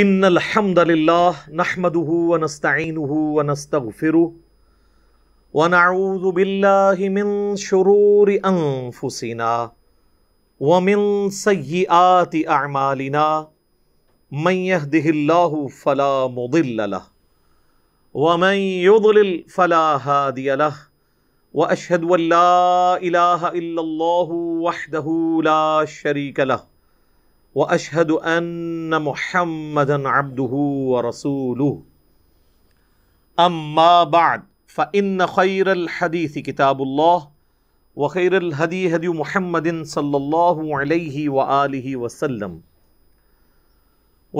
इन अलहमदल्ला नहमदह वनस्तिन वनस्तफ़िर वनाउज़बिल्लिमिन शरूर अनफुसिना वमिन सयात आमालिना मैहदिल्ला फ़ला मुदिल्ला वमन युदलिल फ़ला हादियला व अशहद अल्ला इलाह इल्लल्लाहु वहदहू ला शरीक लह واشهد ان محمدا عبده ورسوله اما بعد فان خير الحديث كتاب الله وخير الهدي هدي محمد صلى الله عليه واله وسلم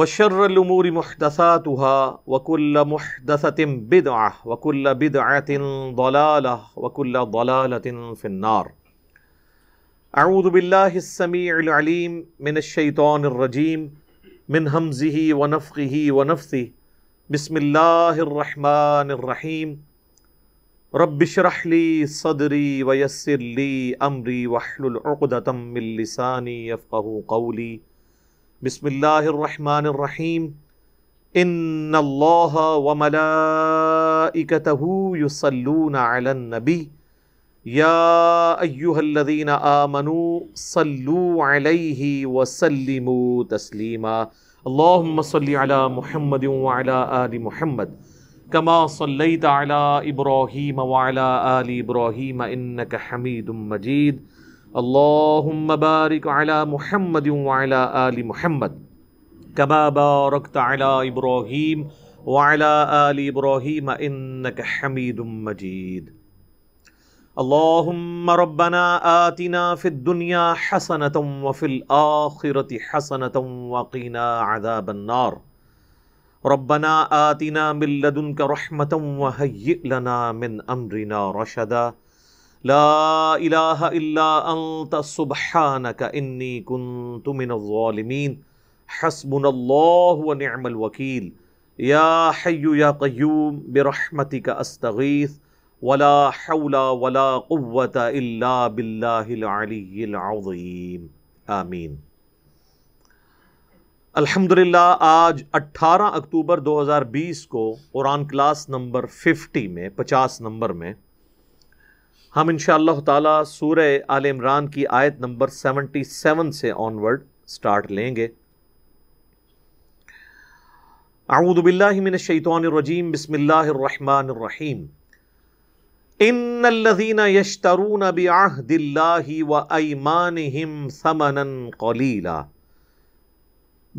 وشر الأمور محدثاتها وكل محدثة بدعة وكل بدعة ضلالة وكل ضلالة في النار अऊदबिल्लासमीम मिनशैतरजीम मिन हमज़ी वनफ़ी वनफ़ी बसमीम रबशरहली सदरी वयसरली अमरी वहलतमिलसानी अफ़ू कौली बसमीम इन वमला इकतहू यसलून नबी يا ايها الذين امنوا صلوا عليه وسلموا تسليما اللهم صل على محمد وعلى ال محمد كما صليت على ابراهيم وعلى ال ابراهيم انك حميد مجيد اللهم بارك على محمد وعلى ال محمد كما باركت على ابراهيم وعلى ال ابراهيم انك حميد مجيد अल्लाहुम्म रब्बना आतिना फिद दुनिया हसनतम व फिल आखिरति हसनतम वक़ीना अज़ाबन्नार रब्बना आतिना मिन लदुनका रहमतम व हय्यि लना मिन अमरिना रशदा ला इलाहा इल्ला अंत सुब्हानका इन्नी कुंतु मिनज़ ज़ालिमीन हस्बुनल्लाहु व नि'मल वकील या हय्यु या क़य्यूम बिरहमतिका वला हौला वला क़ुव्वत इल्ला बिल्लाहिल अज़ीम आमीन अल्हम्दुलिल्लाह आज 18 अक्टूबर 2020 को कुरान क्लास नंबर 50 में 50 नंबर में हम इन ताला सूर्य आल इमरान की आयत नंबर 77 से ऑनवर्ड स्टार्ट लेंगे आऊदबिल्लिमिनशैतरजीम बसमिल्लर इन्नल्लज़ीना यश्तरून बिअहदिल्लाहि व अयमानिहिम समनन कलीला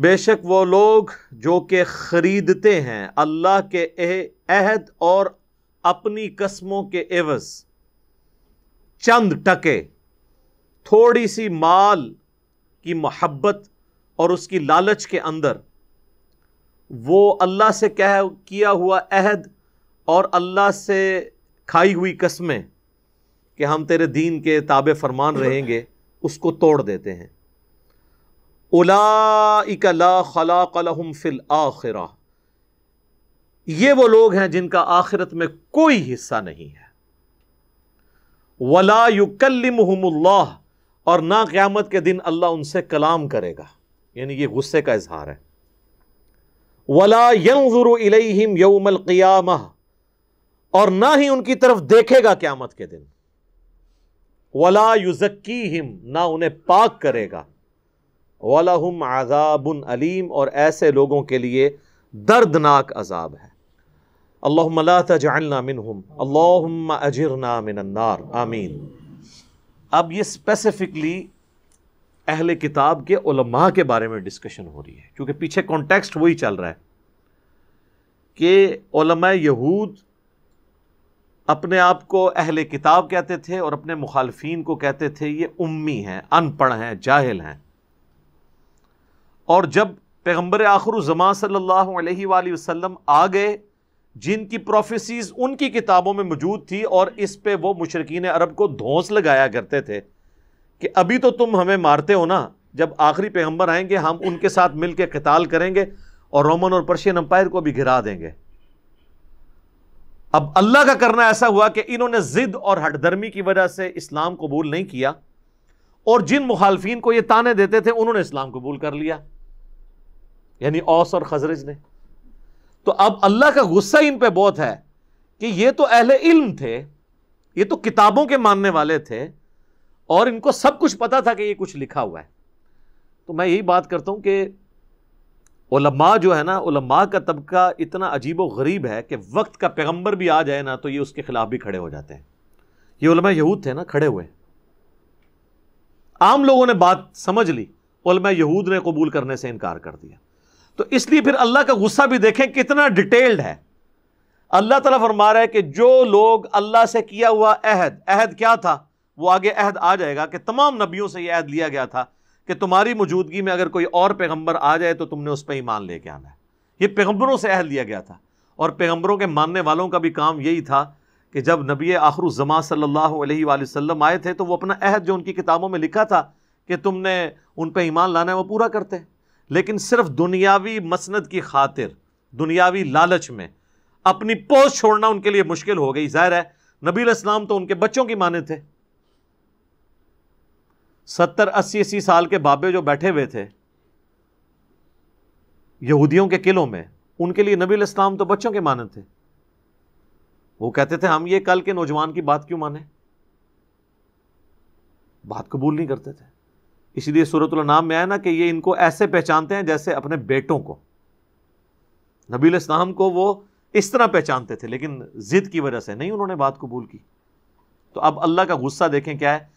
बेशक वो लोग जो कि ख़रीदते हैं अल्लाह के अहद और अपनी कस्मों के एवज चंद टके थोड़ी सी माल की मोहब्बत और उसकी लालच के अंदर वो अल्लाह से कह किया हुआ अहद और अल्लाह से खाई हुई कस्में कि हम तेरे दीन के ताबे फरमान रहेंगे उसको तोड़ देते हैं उला खला कलहम फिल आखिरा ये वो लोग हैं जिनका आखिरत में कोई हिस्सा नहीं है वला कल युकल्लमहमुल्लाह और ना क़्यामत के दिन अल्लाह उनसे कलाम करेगा यानी यह गुस्से का इजहार है वला यंजुर इलैहिम यौमल क़ियामह और ना ही उनकी तरफ देखेगा क्यामत के दिन वला युजक्की हिम ना उन्हें पाक करेगा वाला हम आज़ाबन अलीम और ऐसे लोगों के लिए दर्दनाक अजाब है अल्लाह तजालना मिन हम अल्लाम अजरना मिनन्नार आमीन अब ये स्पेसिफ़िकली अहल किताब के उलमा के बारे में डिस्कशन हो रही है क्योंकि पीछे कॉन्टेक्स्ट वही चल रहा है कि यहूद अपने आप को अहल किताब कहते थे और अपने मुखालफी को कहते थे ये उम्मी हैं अनपढ़ हैं जाहिल हैं और जब पैगम्बर आखर ज़मा सल्लल्लाहु अलैहि आ गए जिनकी प्रोफेसीज उनकी किताबों में मौजूद थी और इस पर वो मुशरकिन अरब को धौंस लगाया करते थे कि अभी तो तुम हमें मारते हो ना जब आखिरी पैगम्बर आएंगे हम उनके साथ मिल के कताल करेंगे और रोमन और पर्शियन अम्पायर को भी घिरा देंगे अब अल्लाह का करना ऐसा हुआ कि इन्होंने जिद और हटदर्मी की वजह से इस्लाम कबूल नहीं किया और जिन मुखालफी को यह ताने देते थे उन्होंने इस्लाम कबूल कर लिया यानी औस और खजरज ने तो अब अल्लाह का गुस्सा इन पर बहुत है कि यह तो अहल इल्म थे ये तो किताबों के मानने वाले थे और इनको सब कुछ पता था कि ये कुछ लिखा हुआ है तो मैं यही बात करता हूं कि उलमा जो है ना उलमा का तबका इतना अजीब व गरीब है कि वक्त का पैगम्बर भी आ जाए ना तो ये उसके ख़िलाफ़ भी खड़े हो जाते हैं ये उलमा यहूद थे ना खड़े हुए आम लोगों ने बात समझ ली उलमा यहूद ने कबूल करने से इनकार कर दिया तो इसलिए फिर अल्लाह का गुस्सा भी देखें कितना डिटेल्ड है अल्लाह ताला फरमा रहा है कि जो लोग अल्लाह से किया हुआ अहद अहद क्या था वो आगे अहद आ जाएगा कि तमाम नबियों से यह अहद लिया गया था कि तुम्हारी मौजूदगी में अगर कोई और पैगंबर आ जाए तो तुमने उस पर ईमान लेके आना है ये पैगंबरों से अहल लिया गया था और पैगंबरों के मानने वालों का भी काम यही था कि जब नबी आखरुजमा सल्लल्लाहु अलैहि वसल्लम आए थे तो वो अपना अहद जो उनकी किताबों में लिखा था कि तुमने उन पर ईमान लाना है वो पूरा करते लेकिन सिर्फ दुनियावी मसंद की खातिर दुनियावी लालच में अपनी पोज छोड़ना उनके लिए मुश्किल हो गई ज़ाहिर है नबी इस्लाम तो उनके बच्चों की माने थे सत्तर अस्सी अस्सी साल के बाबे जो बैठे हुए थे यहूदियों के किलों में उनके लिए नबी इस्लाम तो बच्चों के माने थे वो कहते थे हम ये कल के नौजवान की बात क्यों माने बात कबूल नहीं करते थे इसलिए सूरत नाम में आया ना कि ये इनको ऐसे पहचानते हैं जैसे अपने बेटों को नबी इस्लाम को वो इस तरह पहचानते थे लेकिन जिद की वजह से नहीं उन्होंने बात कबूल की तो अब अल्लाह का गुस्सा देखें क्या है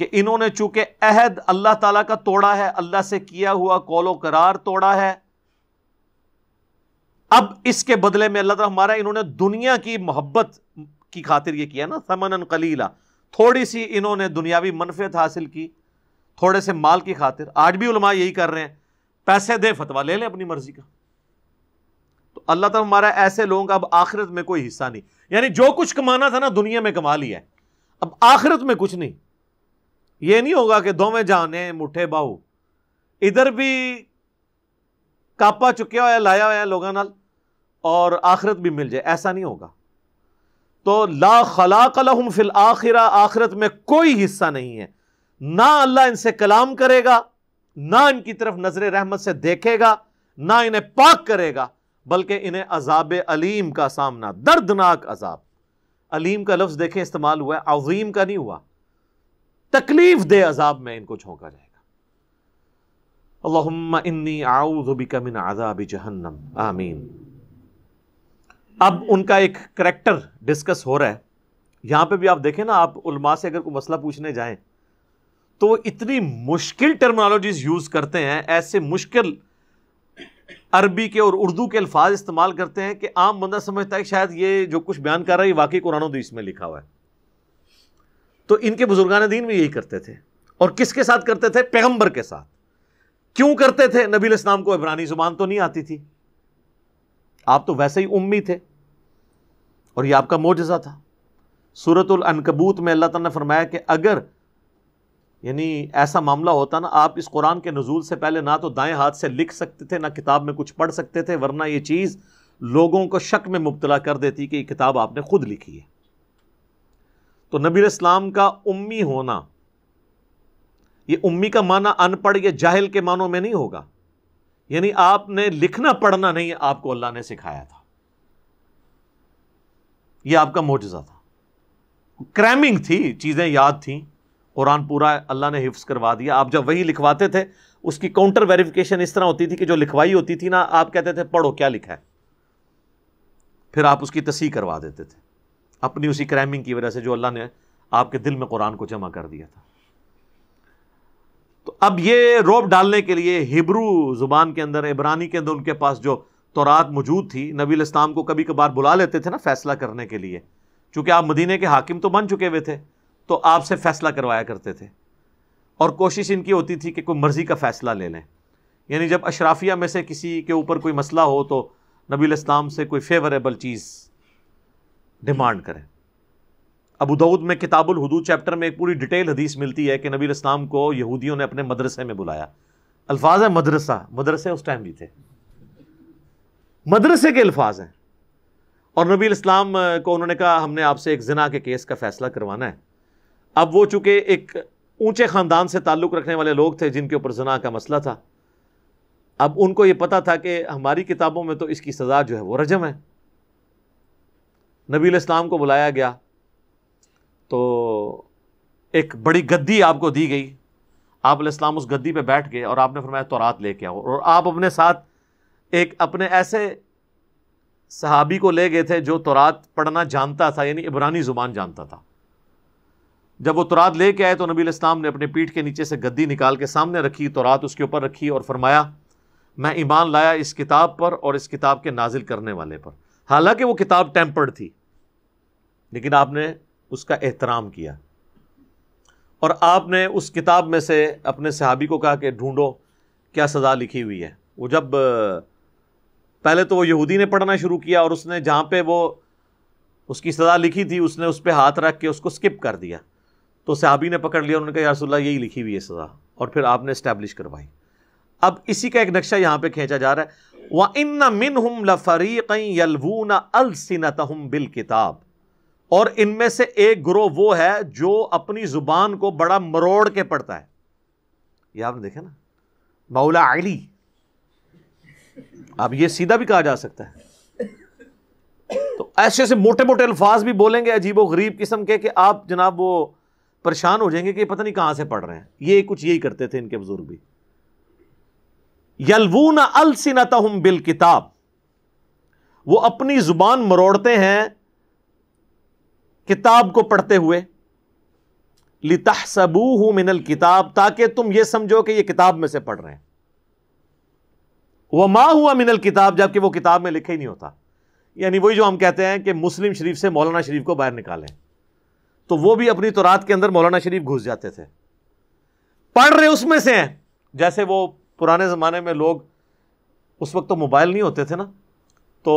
कि इन्होंने चूंकि अहद अल्लाह ताला का तोड़ा है अल्लाह से किया हुआ कौलो करार तोड़ा है अब इसके बदले में अल्लाह ताला हमारा इन्होंने दुनिया की मोहब्बत की खातिर यह किया ना समन कलीला थोड़ी सी इन्होंने दुनियावी मनफियत हासिल की थोड़े से माल की खातिर आज भी उलमा यही कर रहे हैं पैसे दे फतवा ले लें अपनी मर्जी का तो अल्लाह तला हमारा ऐसे लोगों का अब आखिरत में कोई हिस्सा नहीं यानी जो कुछ कमाना था ना दुनिया में कमा लिया अब आखिरत में कुछ नहीं ये नहीं होगा कि दोवें जाने मुठे बाहू इधर भी कापा चुकिया होया लाया हुआ लोगों नाल और आखिरत भी मिल जाए ऐसा नहीं होगा तो ला खलाक लहम फिल आखिरा आखिरत में कोई हिस्सा नहीं है ना अल्लाह इनसे कलाम करेगा ना इनकी तरफ नजर रहमत से देखेगा ना इन्हें पाक करेगा बल्कि इन्हें अजाब अलीम का सामना दर्दनाक अजाब अलीम का लफ्ज़ देखें इस्तेमाल हुआ है अजीम का नहीं हुआ तकलीफ दे अजाब में इनको झोंका जाएगा अल्लाह इन्नी आमीन अब उनका एक करेक्टर डिस्कस हो रहा है यहाँ पे भी आप देखें ना आप उलमा से अगर कोई मसला पूछने जाए तो वो इतनी मुश्किल टर्मिनोलॉजीज यूज़ करते हैं ऐसे मुश्किल अरबी के और उर्दू के अल्फाज इस्तेमाल करते हैं कि आम बंदा समझता है शायद ये जो कुछ बयान कर रहा है वाकई कुरानों हदीस में लिखा हुआ है तो इनके बुजुर्गान दीन भी यही करते थे और किसके साथ करते थे पैगंबर के साथ क्यों करते थे नबी इस्लाम को इबरानी जुबान तो नहीं आती थी आप तो वैसे ही उम्मी थे और यह आपका मोजा था सूरतुल अनकबूत में अल्लाह ताला ने फरमाया कि अगर यानी ऐसा मामला होता ना आप इस कुरान के नजूल से पहले ना तो दाएं हाथ से लिख सकते थे ना किताब में कुछ पढ़ सकते थे वरना यह चीज़ लोगों को शक में मुबतला कर देती कि ये किताब आपने खुद लिखी है तो नबी इस्लाम का उम्मी होना ये उम्मी का माना अनपढ़ या जाहिल के मानों में नहीं होगा यानी आपने लिखना पढ़ना नहीं आपको अल्लाह ने सिखाया था यह आपका मोजा था क्रैमिंग थी चीज़ें याद थी कुरान पूरा अल्लाह ने हिफ्स करवा दिया आप जब वही लिखवाते थे उसकी काउंटर वेरिफिकेशन इस तरह होती थी कि जो लिखवाई होती थी ना आप कहते थे पढ़ो क्या लिखा है फिर आप उसकी तसीह करवा देते थे अपनी उसी क्राइमिंग की वजह से जो अल्लाह ने आपके दिल में कुरान को जमा कर दिया था तो अब ये रोब डालने के लिए हिब्रू ज़ुबान के अंदर इब्रानी के अंदर उनके पास जो तौरात मौजूद थी नबी इस्लाम को कभी कभार बुला लेते थे ना फैसला करने के लिए चूंकि आप मदीने के हाकिम तो बन चुके हुए थे तो आपसे फैसला करवाया करते थे और कोशिश इनकी होती थी कि कोई मर्ज़ी का फ़ैसला ले लें यानी जब अशराफिया में से किसी के ऊपर कोई मसला हो तो नबी इस्लाम से कोई फेवरेबल चीज़ डिमांड करें अबू दाऊद में किताबुल हदूद चैप्टर में एक पूरी डिटेल हदीस मिलती है कि नबी इस्लाम को यहूदियों ने अपने मदरसे में बुलाया अल्फाज है मदरसा मदरसे उस टाइम भी थे मदरसे के अल्फाज हैं और नबी इस्लाम को उन्होंने कहा हमने आपसे एक जना के केस का फैसला करवाना है अब वो चूँकि एक ऊंचे ख़ानदान से ताल्लुक़ रखने वाले लोग थे जिनके ऊपर जना का मसला था अब उनको ये पता था कि हमारी किताबों में तो इसकी सज़ा जो है वो रजम है नबी इस्लाम को बुलाया गया तो एक बड़ी गद्दी आपको दी गई आप इस्लाम उस गद्दी पे बैठ गए और आपने फरमाया तो रात लेके आओ और आप अपने साथ एक अपने ऐसे सहाबी को ले गए थे जो तौरात पढ़ना जानता था यानी इबरानी ज़ुबान जानता था जब वो तुरात ले के आए तो नबी इस्लाम ने अपने पीठ के नीचे से गद्दी निकाल के सामने रखी तो रात उसके ऊपर रखी और फरमाया मैं ईमान लाया इस किताब पर और इस किताब के नाजिल करने वाले पर हालांकि वो किताब टेम्पर्ड थी लेकिन आपने उसका एहतराम किया और आपने उस किताब में से अपने सहाबी को कहा कि ढूंढो क्या सज़ा लिखी हुई है वो जब पहले तो वो यहूदी ने पढ़ना शुरू किया और उसने जहाँ पे वो उसकी सज़ा लिखी थी उसने उस पर हाथ रख के उसको स्किप कर दिया तो सहाबी ने पकड़ लिया उन्होंने कहा यारसोल्ला यही लिखी हुई है सज़ा और फिर आपने इस्टेब्लिश करवाई अब इसी का एक नक्शा यहाँ पर खींचा जा रहा है व इन मिन हम लफरीक़ यलवूना अलसिनत बिल किताब और इनमें से एक ग्रोह वो है जो अपनी जुबान को बड़ा मरोड़ के पढ़ता है यह आपने देखा ना मौला अली अब यह सीधा भी कहा जा सकता है तो ऐसे ऐसे मोटे मोटे अल्फाज भी बोलेंगे अजीब गरीब किस्म के कि आप जनाब वो परेशान हो जाएंगे कि पता नहीं कहां से पढ़ रहे हैं ये कुछ यही करते थे इनके बुजुर्ग भी ना यलवूना अलसिनतहुम बिल किताब वो अपनी जुबान मरोड़ते हैं किताब को पढ़ते हुए लिता सबू हूं मिनल किताब ताकि तुम यह समझो कि यह किताब में से पढ़ रहे हैं वह माँ हुआ मिनल किताब जबकि वो किताब में लिखा ही नहीं होता यानी वही जो हम कहते हैं कि मुस्लिम शरीफ से मौलाना शरीफ को बाहर निकालें तो वो भी अपनी तो रात के अंदर मौलाना शरीफ घुस जाते थे पढ़ रहे उसमें से हैं जैसे वो पुराने ज़माने में लोग उस वक्त तो मोबाइल नहीं होते थे ना तो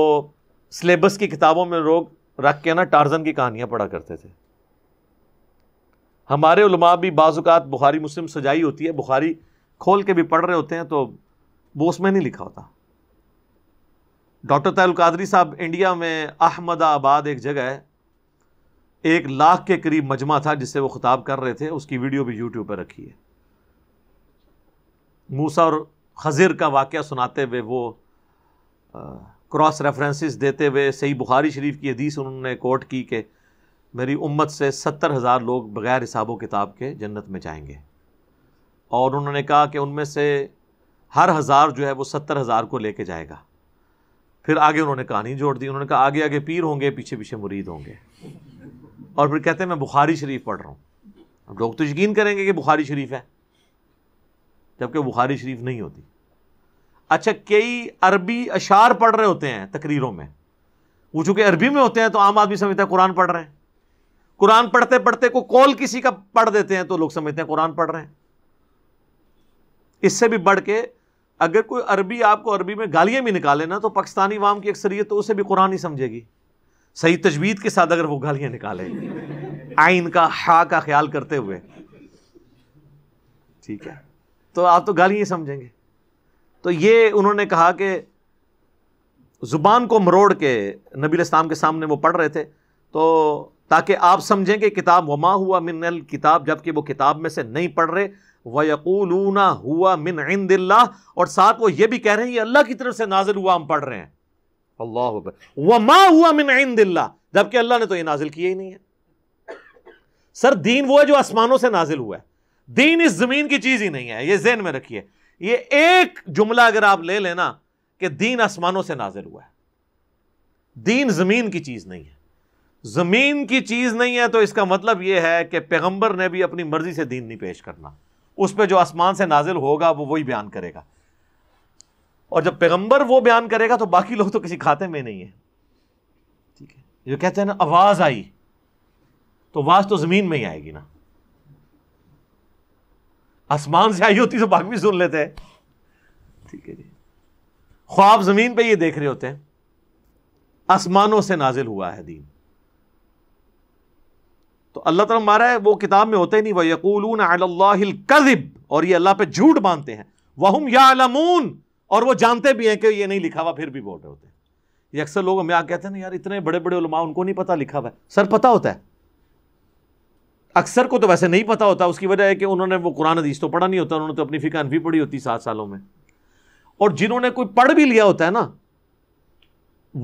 सिलेबस की किताबों में लोग रख के ना टार्जन की कहानियाँ पढ़ा करते थे हमारे उलमा भी बाज़ात बुखारी मुस्लिम सजाई होती है बुखारी खोल के भी पढ़ रहे होते हैं तो वो उसमें नहीं लिखा होता डॉक्टर तायल कादरी साहब इंडिया में अहमदाबाद एक जगह है एक लाख के करीब मजमा था जिससे वो खिताब कर रहे थे उसकी वीडियो भी यूट्यूब पर रखी है मूसा और खजिर का वाक्य सुनाते हुए वो क्रॉस रेफरेंसेस देते हुए सही बुखारी शरीफ की हदीस उन्होंने कोट की कि मेरी उम्मत से सत्तर हज़ार लोग बग़ैर हिसाब व किताब के जन्नत में जाएंगे और उन्होंने कहा कि उनमें से हर हज़ार जो है वो सत्तर हज़ार को लेके जाएगा फिर आगे उन्होंने कहानी जोड़ दी उन्होंने कहा आगे आगे पीर होंगे पीछे पीछे मुरीद होंगे और फिर कहते हैं मैं बुखारी शरीफ पढ़ रहा हूँ अब लोग तो यकीन करेंगे कि बुखारी शरीफ है जबकि बुखारी शरीफ नहीं होती अच्छा कई अरबी अशार पढ़ रहे होते हैं तकरीरों में वो चूंकि अरबी में होते हैं तो आम आदमी समझते हैं कुरान पढ़ रहे हैं कुरान पढ़ते पढ़ते को कॉल किसी का पढ़ देते हैं तो लोग समझते हैं कुरान पढ़ रहे हैं इससे भी बढ़ के अगर कोई अरबी आपको अरबी में गालियां भी निकाले ना तो पाकिस्तानी वाम की अक्सरियत तो उसे भी कुरान ही समझेगी सही तजवीद के साथ अगर वो गालियां निकाले आइन का हा का ख्याल करते हुए ठीक है तो आप तो गालियाँ समझेंगे तो ये उन्होंने कहा कि ज़ुबान को मरोड़ के नबी इस्लाम के सामने वो पढ़ रहे थे तो ताकि आप समझें कि किताब वमा हुआ मिनल किताब जबकि वो किताब में से नहीं पढ़ रहे वयकूलूना हुआ मिन इंदिल्ला और साथ वो ये भी कह रहे हैं ये अल्लाह की तरफ से नाजिल हुआ हम पढ़ रहे हैं अल्लाह व माँ हुआ मिन इंदिल्ला जबकि अल्लाह ने तो ये नाजिल किया ही नहीं है सर दीन वो है जो आसमानों से नाजिल हुआ है दीन इस ज़मीन की चीज़ ही नहीं है ये जेन में रखिए ये एक जुमला अगर आप ले लेना कि दीन आसमानों से नाजिल हुआ है दीन जमीन की चीज नहीं है जमीन की चीज नहीं है तो इसका मतलब यह है कि पैगंबर ने भी अपनी मर्जी से दीन नहीं पेश करना उस पर जो आसमान से नाजिल होगा वो वही बयान करेगा और जब पैगंबर वो बयान करेगा तो बाकी लोग तो किसी खाते में नहीं है ठीक है जो कहते हैं ना आवाज आई तो आवाज तो जमीन में ही आएगी ना आसमान से आई होती तो बाग भी सुन लेते हैं ठीक है जी ख्वाब जमीन पे ये देख रहे होते हैं आसमानों से नाजिल हुआ है दीन तो अल्लाह तला मारा है वो किताब में होते नहीं वह यकूलून कजिब और ये अल्लाह पे झूठ बांधते हैं वहम या और वो जानते भी हैं कि ये नहीं लिखा हुआ फिर भी बोल रहे होते हैं ये अक्सर लोग हमें आ कहते हैं ना यार इतने बड़े बड़े उलमा उनको नहीं पता लिखा हुआ है सर पता होता है अक्सर को तो वैसे नहीं पता होता उसकी वजह है कि उन्होंने वो कुरान हदीस तो पढ़ा नहीं होता उन्होंने तो अपनी फ़िका अनफी पढ़ी होती सात सालों में और जिन्होंने कोई पढ़ भी लिया होता है ना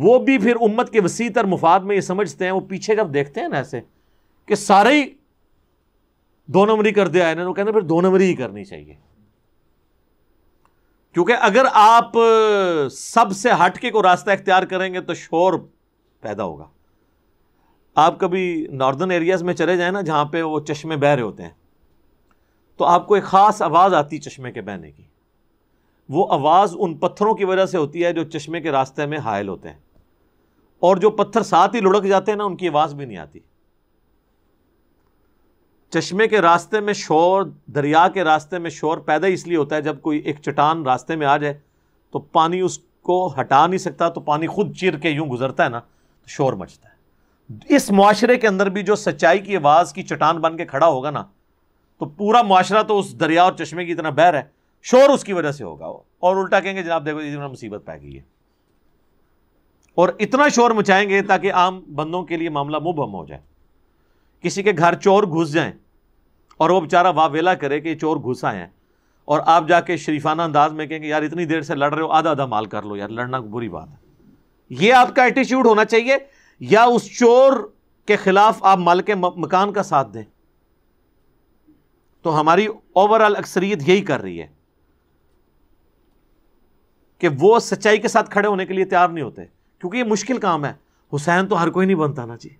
वो भी फिर उम्मत के वसीत और मुफाद में ये समझते हैं वो पीछे जब देखते हैं ना ऐसे कि सारे ही दो नंबरी कर दिया इन्होंने तो कहते फिर दो नंबरी ही करनी चाहिए क्योंकि अगर आप सबसे हटके को रास्ता इख्तियार करेंगे तो शोर पैदा होगा आप कभी नॉर्दर्न एरियाज़ में चले जाए ना जहाँ पे वो चश्मे बह रहे होते हैं तो आपको एक ख़ास आवाज़ आती है चश्मे के बहने की वो आवाज़ उन पत्थरों की वजह से होती है जो चश्मे के रास्ते में हायल होते हैं और जो पत्थर साथ ही लुढ़क जाते हैं ना उनकी आवाज़ भी नहीं आती चश्मे के रास्ते में शोर दरिया के रास्ते में शोर पैदा इसलिए होता है जब कोई एक चट्टान रास्ते में आ जाए तो पानी उसको हटा नहीं सकता तो पानी खुद चिर के यूं गुजरता है ना तो शोर मचता है इस माशरे के अंदर भी जो सच्चाई की आवाज़ की चटान बन के खड़ा होगा ना तो पूरा माशरा तो उस दरिया और चश्मे की इतना बहर है शोर उसकी वजह से होगा और उल्टा कहेंगे जनाब देखो इस मुसीबत पै गई है और इतना शोर मचाएंगे ताकि आम बंदों के लिए मामला मुबहम हो जाए किसी के घर चोर घुस जाए और वह बेचारा वावेला करे कि चोर घुस आए और आप जाके शरीफाना अंदाज में कहेंगे यार इतनी देर से लड़ रहे हो आधा आधा माल कर लो यार लड़ना बुरी बात है ये आपका एटीट्यूड होना चाहिए या उस चोर के खिलाफ आप मालिक मकान का साथ दें तो हमारी ओवरऑल अक्सरियत यही कर रही है कि वो सच्चाई के साथ खड़े होने के लिए तैयार नहीं होते क्योंकि ये मुश्किल काम है हुसैन तो हर कोई नहीं बनता ना जी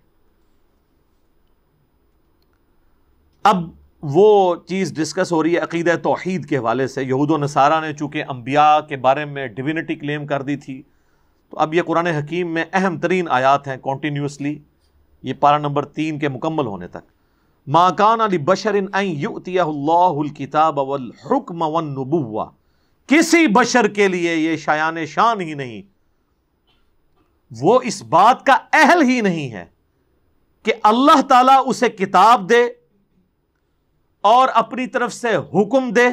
अब वो चीज़ डिस्कस हो रही है अकीद तोहद के हवाले से यहूद नसारा ने चूँकि अंबिया के बारे में डिविनिटी क्लेम कर दी थी तो अब यह कुरान हकीम में अहम तरीन आयात हैं कॉन्टीन्यूसली ये पारा नंबर तीन के मुकम्मल होने तक माकान अली बशरिन किताब किसी बशर के लिए ये शायान शान ही नहीं वो इस बात का अहल ही नहीं है कि अल्लाह ताला उसे किताब दे और अपनी तरफ से हुक्म दे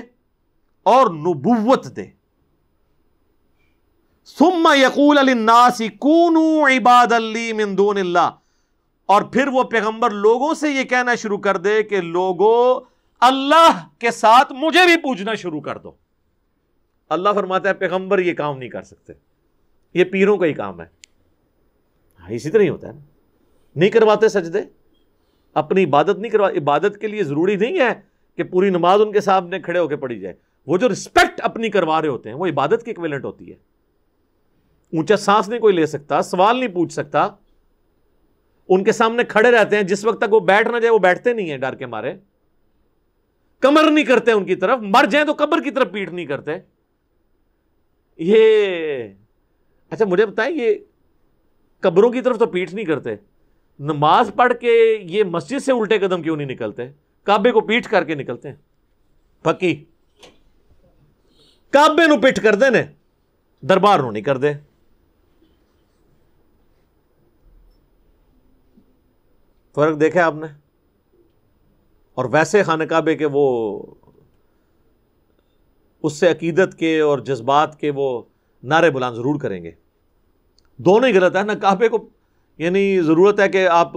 और नबुवत दे सुम यकूल मिंदून और फिर वो पैगंबर लोगों से ये कहना शुरू कर दे कि लोगो अल्लाह के साथ मुझे भी पूजना शुरू कर दो अल्लाह फरमाता है पैगंबर ये काम नहीं कर सकते ये पीरों का ही काम है हाँ इसी तरह ही होता है ना नहीं करवाते सजदे अपनी इबादत नहीं करवा इबादत के लिए ज़रूरी नहीं है कि पूरी नमाज उनके सामने खड़े होकर पड़ी जाए वो जो रिस्पेक्ट अपनी करवा रहे होते हैं वो इबादत की इक्वेलेंट होती है ऊंचा सांस नहीं कोई ले सकता सवाल नहीं पूछ सकता उनके सामने खड़े रहते हैं जिस वक्त तक वो बैठ ना जाए वो बैठते नहीं है डर के मारे कमर नहीं करते उनकी तरफ मर जाए तो कब्र की तरफ पीठ नहीं करते ये अच्छा मुझे बताएं ये कब्रों की तरफ तो पीठ नहीं करते नमाज पढ़ के ये मस्जिद से उल्टे कदम क्यों नहीं निकलते काबे को पीठ करके निकलते हैं पक्की काबे नु कर देने ने दरबार नु नहीं दे फ़र्क देखा आपने और वैसे खान काबे के वो उससे अकीदत के और जज्बात के वो नारे बुलान ज़रूर करेंगे दोनों ही गलत है ना काबे को यानी ज़रूरत है कि आप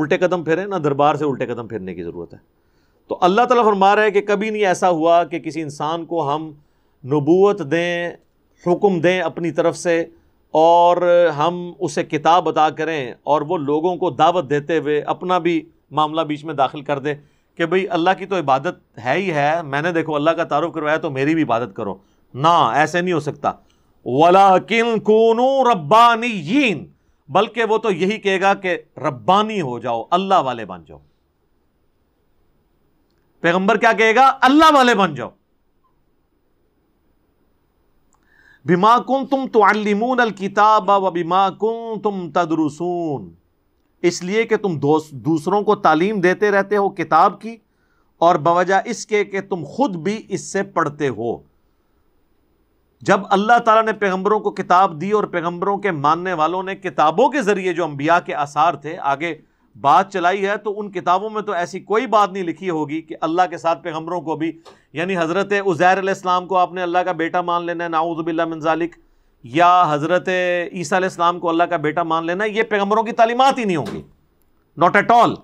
उल्टे कदम फेरें ना दरबार से उल्टे कदम फेरने की ज़रूरत है तो अल्लाह ताला फरमा रहा है कि कभी नहीं ऐसा हुआ कि किसी इंसान को हम नबूत दें हुक्म दें अपनी तरफ से और हम उसे किताब अदा करें और वो लोगों को दावत देते हुए अपना भी मामला बीच में दाखिल कर दे कि भाई अल्लाह की तो इबादत है ही है मैंने देखो अल्लाह का तारुफ करवाया तो मेरी भी इबादत करो ना ऐसे नहीं हो सकता वला किन कूनू रब्बानीन बल्कि वो तो यही कहेगा कि रब्बानी हो जाओ अल्लाह वाले बन जाओ पैगंबर क्या कहेगा अल्लाह वाले बन जाओ बिमा कुम तुम तोमून अलकिताब व बिमा कुम तुम तदरसून इसलिए कि तुम दूसरों को तालीम देते रहते हो किताब की और बवजह इसके कि तुम खुद भी इससे पढ़ते हो जब अल्लाह ताला ने पैगंबरों को किताब दी और पैगंबरों के मानने वालों ने किताबों के ज़रिए जो अम्बिया के आसार थे आगे बात चलाई है तो उन किताबों में तो ऐसी कोई बात नहीं लिखी होगी कि अल्लाह के साथ पैगम्बरों को भी यानी हज़रत उज़ैर इस्लाम को आपने अल्लाह का बेटा मान लेना है नाउज़बिल्ला मंजालिक या हज़रत ईसा इस्लाम को अल्लाह का बेटा मान लेना यह पैगम्बरों की तालीमत ही नहीं होंगी नॉट एट ऑल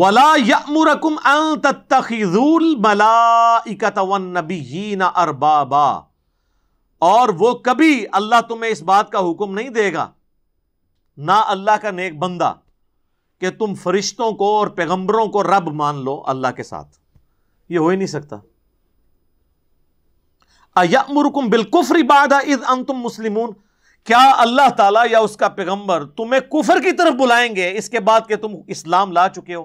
वला यमुरकुम अल तखिजूल मलाइकत वन अरबाबा और वो कभी अल्लाह तुम्हें इस बात का हुक्म नहीं देगा ना अल्लाह का नेक बंदा कि तुम फरिश्तों को और पैगंबरों को रब मान लो अल्लाह के साथ ये हो ही नहीं सकता अयमुरकुम बिलकुफरी बाद इद तुम मुस्लिम क्या अल्लाह ताला या उसका पैगंबर तुम्हें कुफर की तरफ बुलाएंगे इसके बाद के तुम इस्लाम ला चुके हो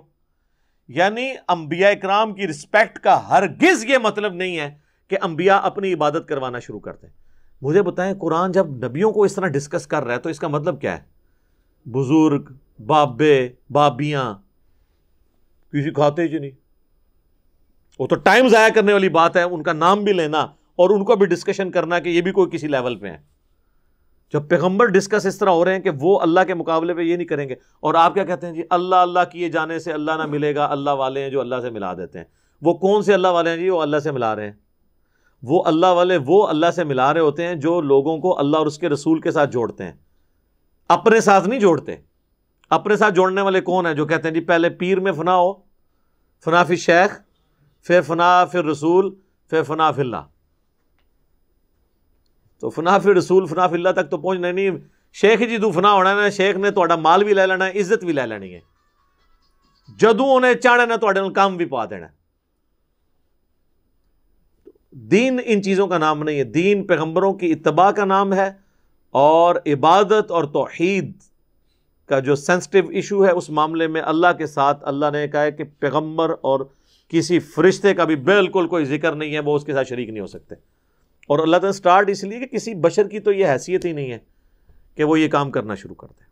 यानी अंबिया इक्राम की रिस्पेक्ट का हर गिज यह मतलब नहीं है कि अंबिया अपनी इबादत करवाना शुरू करते हैं मुझे बताएं कुरान जब नबियों को इस तरह डिस्कस कर रहा है तो इसका मतलब क्या है बुज़ुर्ग बाबे बाबियाँ किसी खाते ही नहीं वो तो टाइम ज़ाया करने वाली बात है उनका नाम भी लेना और उनको भी डिस्कशन करना कि ये भी कोई किसी लेवल पे है जब पैगंबर डिस्कस इस तरह हो रहे हैं कि वो अल्लाह के मुकाबले पे ये नहीं करेंगे और आप क्या कहते हैं जी अल्लाह अल्लाह किए जाने से अल्लाह ना मिलेगा अल्लाह वाले हैं जो अल्लाह से मिला देते हैं वो कौन से अल्लाह वाले हैं जी वो अल्लाह से मिला रहे हैं वो अल्लाह वाले वो अल्लाह से मिला रहे होते हैं जो लोगों को अल्लाह और उसके रसूल के साथ जोड़ते हैं अपने साथ नहीं जोड़ते अपने साथ जोड़ने वाले कौन है जो कहते हैं जी पहले पीर में फना हो फना फिर शेख फिर फना फिर रसूल फिर फना फिल्ला तो फना फिर रसूल फना फिल्ला तक तो पहुंचना नहीं शेख जी तू फना होना ना शेख ने थोड़ा माल भी लै लेना इज्जत भी लै लेनी है जदू उन्हें ना तो काम भी पा देना दीन इन चीज़ों का नाम नहीं है दीन पैगम्बरों की इतबा का नाम है और इबादत और तोहद का जो सेंसटिव इशू है उस मामले में अल्लाह के साथ अल्लाह ने कहा है कि पैगम्बर और किसी फरिश्ते का भी बिल्कुल कोई जिक्र नहीं है वो उसके साथ शरीक नहीं हो सकते और अल्लाह तला स्टार्ट इसलिए कि किसी बशर की तो ये हैसियत ही नहीं है कि वो ये काम करना शुरू कर दें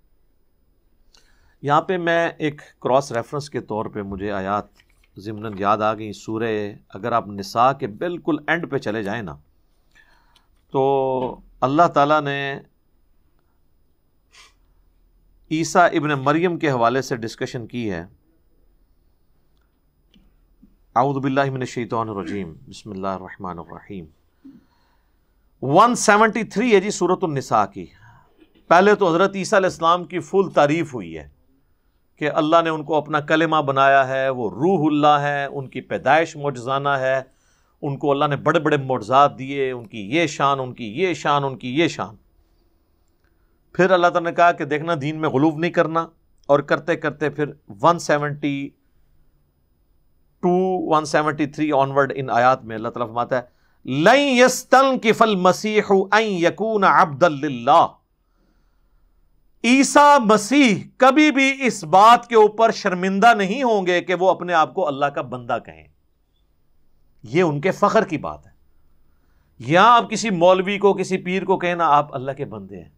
यहाँ पर मैं एक क्रॉस रेफरेंस के तौर पर मुझे आयात ज़मन याद आ गई सूर्य अगर आप निसा के बिल्कुल एंड पे चले जाएं ना तो अल्लाह ताला ने ईसा इबन मरियम के हवाले से डिस्कशन की है आउदबिल्लाशैतरजीम बसमीम वन सेवेंटी थ्री है जी सूरत निसा की पहले तो हज़रत ईसा इस्लाम की फुल तारीफ़ हुई है कि अल्लाह ने उनको अपना कलेमा बनाया है वो रूहुल्ला है उनकी पैदाइश मोजाना है उनको अल्लाह ने बड़े बड़े मोजात दिए उनकी ये शान उनकी ये शान उनकी ये शान फिर अल्लाह ताला ने कहा कि देखना दीन में गलूब नहीं करना और करते करते फिर one one seventy two seventy three onward इन आयात में अल्लाह ताला फरमाता है लई यस्तन किफल मसीह यकून अब्दुल्लाह ईसा मसीह कभी भी इस बात के ऊपर शर्मिंदा नहीं होंगे कि वो अपने आप को अल्लाह का बंदा कहें ये उनके फख्र की बात है या आप किसी मौलवी को किसी पीर को कहें ना आप अल्लाह के बंदे हैं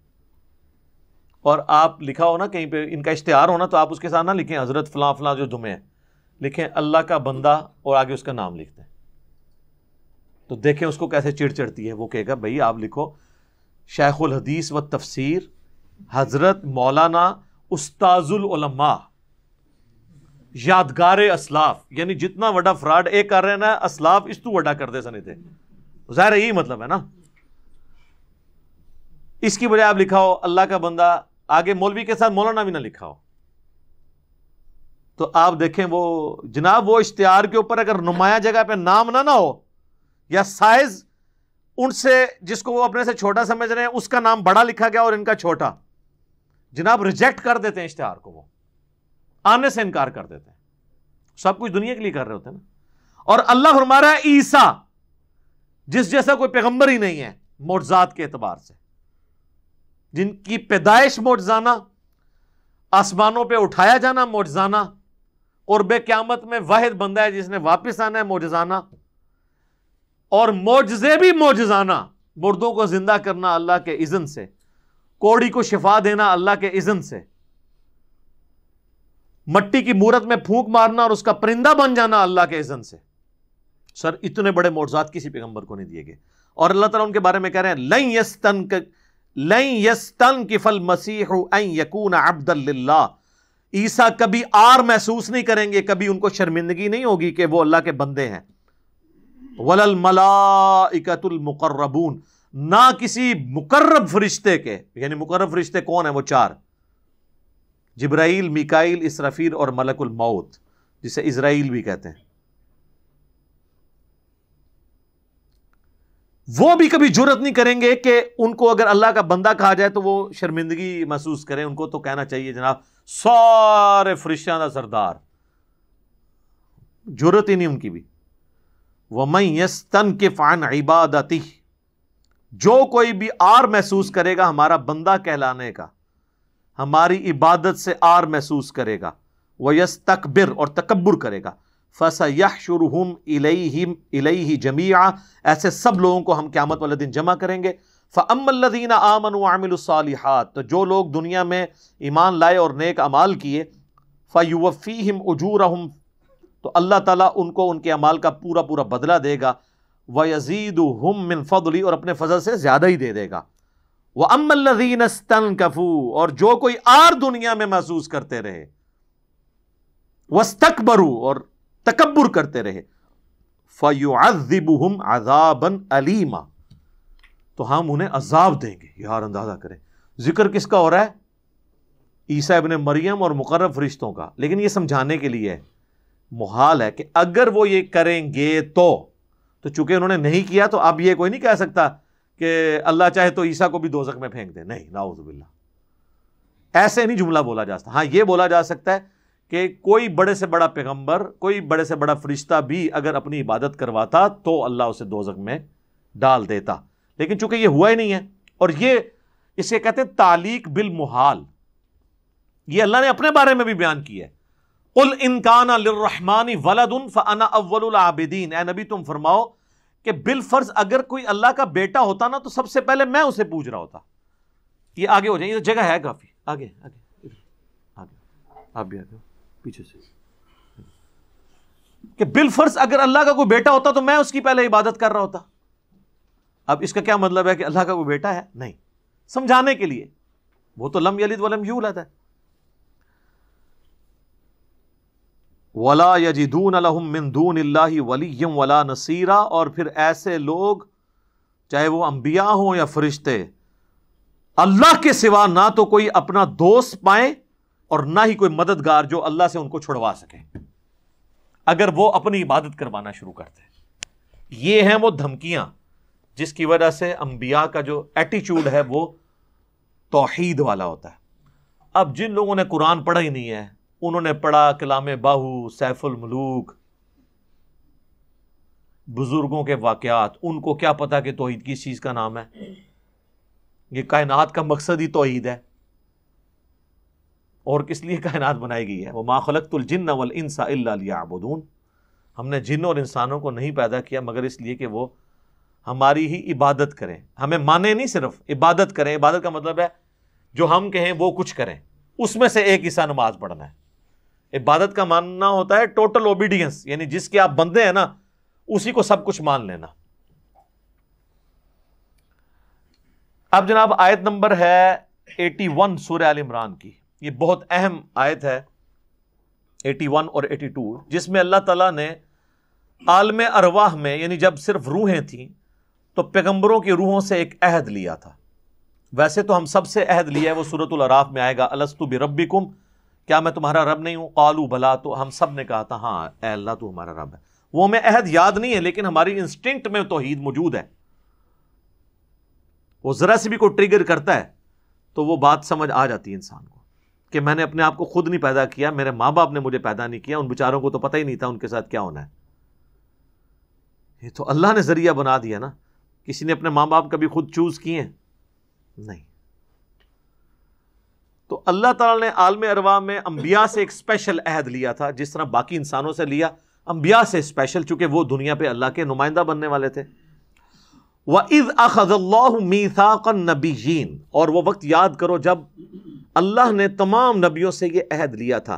और आप लिखा हो ना कहीं पे इनका इश्तहार होना तो आप उसके साथ ना लिखें हज़रत फलां फला जो दुमे हैं लिखें अल्लाह का बंदा और आगे उसका नाम लिखते हैं तो देखें उसको कैसे चिड़ चढ़ती है वो कहेगा भाई आप लिखो शेखुल हदीस व तफसीर हज़रत मौलाना उस्ताजुलमा यादगार असलाफ यानी जितना वड़ा फ्रॉड ये कर रहे ना असलाफ इस तू वड़ा करते सने थे तो जाहिर यही मतलब है ना इसकी बजाय आप लिखा हो अल्लाह का बंदा आगे मौलवी के साथ मौलाना भी ना लिखा हो तो आप देखें वो जनाब वो इश्तहार के ऊपर अगर नुमाया जगह पे नाम ना ना हो या साइज उनसे जिसको वो अपने से छोटा समझ रहे हैं उसका नाम बड़ा लिखा गया और इनका छोटा जनाब रिजेक्ट कर देते हैं इश्तहार को वो आने से इनकार कर देते हैं सब कुछ दुनिया के लिए कर रहे होते हैं ना और अल्लाह फरमा ईसा जिस जैसा कोई पैगंबर ही नहीं है मोजात के एतबार से जिनकी पैदाइश मोजाना आसमानों पर उठाया जाना मोजाना और बेक्यामत में वाहिद बंदा है जिसने वापिस आना है मोजाना और मोजे भी मोजाना मुर्दों को जिंदा करना अल्लाह के इज़न से कोड़ी को शिफा देना अल्लाह के इज्न से मट्टी की मूरत में फूंक मारना और उसका परिंदा बन जाना अल्लाह के इज्न से सर इतने बड़े मोजात किसी पैगंबर को नहीं दिए गए और अल्लाह ताला उनके बारे में कह रहे हैं लई यस तन लई यस तन कि फल मसीह यकून अब्दल्ला ईसा कभी आर महसूस नहीं करेंगे कभी उनको शर्मिंदगी नहीं होगी कि वो अल्लाह के बंदे हैं वलल मलाइकतुल मुकर्रबून ना किसी मुकर्रब फरिश्ते के यानी मुकर्रब फरिश्ते कौन है वो चार जिब्राइल मिकाइल इसराफील और मलकुल मौत जिसे इसराइल भी कहते हैं वो भी कभी जरूरत नहीं करेंगे कि उनको अगर अल्लाह का बंदा कहा जाए तो वो शर्मिंदगी महसूस करें उनको तो कहना चाहिए जनाब सारे फरिश्तियां का सरदार जरूरत ही नहीं उनकी भी वमई यस्तन के फ़ान इबादती जो कोई भी आर महसूस करेगा हमारा बंदा कहलाने का हमारी इबादत से आर महसूस करेगा वह यस तकबिर और तकबर करेगा फसह शुरुम इलईम इलई जमिया ऐसे सब लोगों को हम क्यामत वाले दिन जमा करेंगे फ़मल्लिन आमन आमिलसालिहात तो जो लोग दुनिया में ईमान लाए और नेक अमाल किए फ़युफ़ी हिम उजूर हम तो अल्लाह ताला उनको उनके अमाल का पूरा पूरा बदला देगा व यजीद हम मिन और अपने फजल से ज़्यादा ही दे देगा वह अमीन स्तन कफू और जो कोई आर दुनिया में महसूस करते रहे वस्तकबरू और तकबर करते रहे फ़युआबुम अजाबन अलीमा तो हम उन्हें अजाब देंगे यार अंदाज़ा करें जिक्र किसका हो रहा है ईसा इबन मरियम और मुकर्रब रिश्तों का लेकिन यह समझाने के लिए मुहाल है कि अगर वो ये करेंगे तो तो चूंकि उन्होंने नहीं किया तो अब ये कोई नहीं कह सकता कि अल्लाह चाहे तो ईसा को भी दोजक में फेंक दे नहीं नाउजबिल्ला ऐसे नहीं जुमला बोला जा सकता हाँ ये बोला जा सकता है कि कोई बड़े से बड़ा पैगंबर कोई बड़े से बड़ा फरिश्ता भी अगर अपनी इबादत करवाता तो अल्लाह उसे दोजक में डाल देता लेकिन चूंकि ये हुआ ही नहीं है और ये इसे कहते हैं तालीक बिल मुहाल ये अल्लाह ने अपने बारे में भी बयान किया है उल इनकाना लरहमानी वलदन फ़ना अव्वलआबिदीन ए नबी तुम फरमाओ कि बिल फर्ज अगर कोई अल्लाह का बेटा होता ना तो सबसे पहले मैं उसे पूछ रहा होता ये आगे हो जाए ये तो जगह है काफ़ी आगे आगे आगे आप भी आगे पीछे से कि बिल फर्ज अगर अल्लाह का कोई बेटा होता तो मैं उसकी पहले इबादत कर रहा होता अब इसका क्या मतलब है कि अल्लाह का कोई बेटा है नहीं समझाने के लिए वो तो लम यलिद वलम यूलद है वला यजिदून अलहमदून वलीम वला नसीरा और फिर ऐसे लोग चाहे वो अम्बिया हों या फरिश्ते अल्लाह के सिवा ना तो कोई अपना दोस्त पाए और ना ही कोई मददगार जो अल्लाह से उनको छुड़वा सके अगर वो अपनी इबादत करवाना शुरू करते ये हैं वो धमकियां जिसकी वजह से अम्बिया का जो एटीट्यूड है वो तोहीद वाला होता है अब जिन लोगों ने कुरान पढ़ा ही नहीं है उन्होंने पढ़ा कलाम बाहू सैफुल मलूक बुज़ुर्गों के वाक़ात उनको क्या पता कि तोहद किस चीज़ का नाम है ये कायनात का मकसद ही तोहद है और किस लिए कायनात बनाई गई है वह वल वलसा अल्लाबून हमने जिन और इंसानों को नहीं पैदा किया मगर इसलिए कि वो हमारी ही इबादत करें हमें माने नहीं सिर्फ इबादत करें इबादत का मतलब है जो हम कहें वो कुछ करें उसमें से एक हिस्सा नमाज पढ़ना है इबादत का मानना होता है टोटल ओबीडियंस यानी जिसके आप बंदे हैं ना उसी को सब कुछ मान लेना अब जनाब आयत नंबर है एटी वन सूर्य आल इमरान की यह बहुत अहम आयत है एटी वन और एटी टू जिसमें अल्लाह ताला ने आलम अरवाह में यानी जब सिर्फ रूहें थी तो पैगंबरों की रूहों से एक अहद लिया था वैसे तो हम सबसे अहद लिया है वो सूरतुल अराफ में आएगा अलस्तु बि क्या मैं तुम्हारा रब नहीं हूं कालू भला तो हम सब ने कहा था हाँ अल्लाह तू हमारा रब है वो हमें अहद याद नहीं है लेकिन हमारी इंस्टिंक्ट में तोहीद मौजूद है वो ज़रा सी भी कोई ट्रिगर करता है तो वो बात समझ आ जाती है इंसान को कि मैंने अपने आप को खुद नहीं पैदा किया मेरे माँ बाप ने मुझे पैदा नहीं किया उन बेचारों को तो पता ही नहीं था उनके साथ क्या होना है ये तो अल्लाह ने ज़रिया बना दिया ना किसी ने अपने माँ बाप कभी खुद चूज़ किए नहीं तो अल्लाह ताला ने आलम अरवा में अम्बिया से एक स्पेशल अहद लिया था जिस तरह बाकी इंसानों से लिया अम्बिया से स्पेशल चूंकि वो दुनिया पर अल्लाह के नुमाइंदा बनने वाले थे व इज़ अखज़ल्लामीसाक़नबीन और वह वक्त याद करो जब अल्लाह ने तमाम नबियों से यह अहद लिया था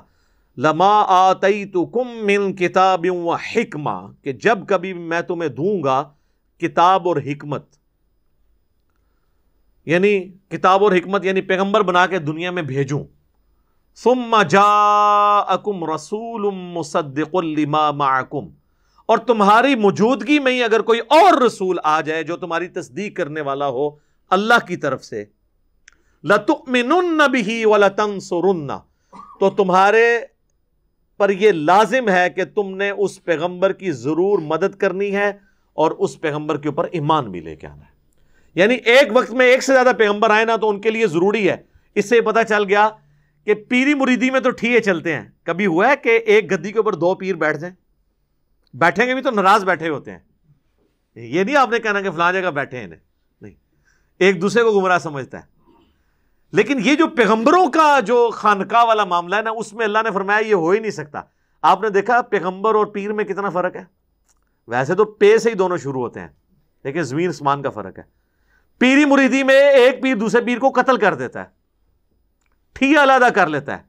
लमा आतई तो कुम मिन किताब व कि जब कभी मैं तुम्हें दूंगा किताब और हिकमत यानी किताब और हमत यानी पैगम्बर बना के दुनिया में भेजूँ सुम जाकुम रसूल मुसद्दिकमाकुम और तुम्हारी मौजूदगी में ही अगर कोई और रसूल आ जाए जो तुम्हारी तस्दीक करने वाला हो अल्लाह की तरफ से लतुमिन भी वलतन सुरुन्ना तो तुम्हारे पर यह लाजिम है कि तुमने उस पैगंबर की ज़रूर मदद करनी है और उस पैगंबर के ऊपर ईमान भी लेके आना है यानी एक वक्त में एक से ज़्यादा पैगंबर आए ना तो उनके लिए ज़रूरी है इससे पता चल गया कि पीरी मुरीदी में तो ठीए चलते हैं कभी हुआ है कि एक गद्दी के ऊपर दो पीर बैठ जाए बैठेंगे भी तो नाराज बैठे होते हैं ये नहीं आपने कहना कि फला जगह बैठे हैं नहीं एक दूसरे को गुमराह समझता है लेकिन ये जो पैगंबरों का जो खानका वाला मामला है ना उसमें अल्लाह ने फरमाया ये हो ही नहीं सकता आपने देखा पैगंबर और पीर में कितना फ़र्क है वैसे तो पे से ही दोनों शुरू होते हैं लेकिन ज़मीन आसमान का फ़र्क है पीरी मुरीदी में एक पीर दूसरे पीर को कत्ल कर देता है ठीक अलहदा कर लेता है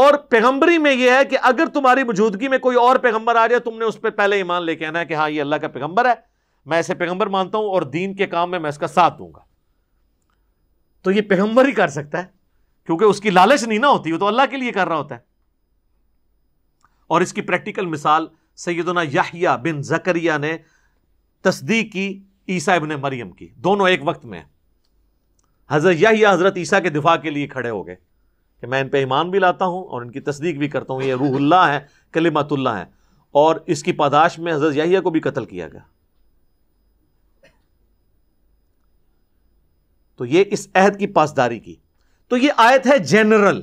और पैगंबरी में यह है कि अगर तुम्हारी मौजूदगी में कोई और पैगंबर आ जाए तुमने उस पर पहले ईमान लेके आना है कि हाँ ये अल्लाह का पैगंबर है मैं ऐसे पैगंबर मानता हूं और दीन के काम में मैं इसका साथ दूंगा तो यह पैगंबर ही कर सकता है क्योंकि उसकी लालच नहीं ना होती वो तो अल्लाह के लिए कर रहा होता है और इसकी प्रैक्टिकल मिसाल सैदुना याहिया बिन जकरिया ने तस्दीक की ईसा इबन मरियम की दोनों एक वक्त में हज़रत या, या हज़रत ईसा के दिफा के लिए खड़े हो गए कि मैं इन पर ईमान भी लाता हूं और इनकी तस्दीक भी करता हूं ये रूहुल्ला है कलिमतुल्ला है और इसकी पादाश में हज़रत याहिया को भी कत्ल किया गया तो ये इस अहद की पासदारी की तो ये आयत है जनरल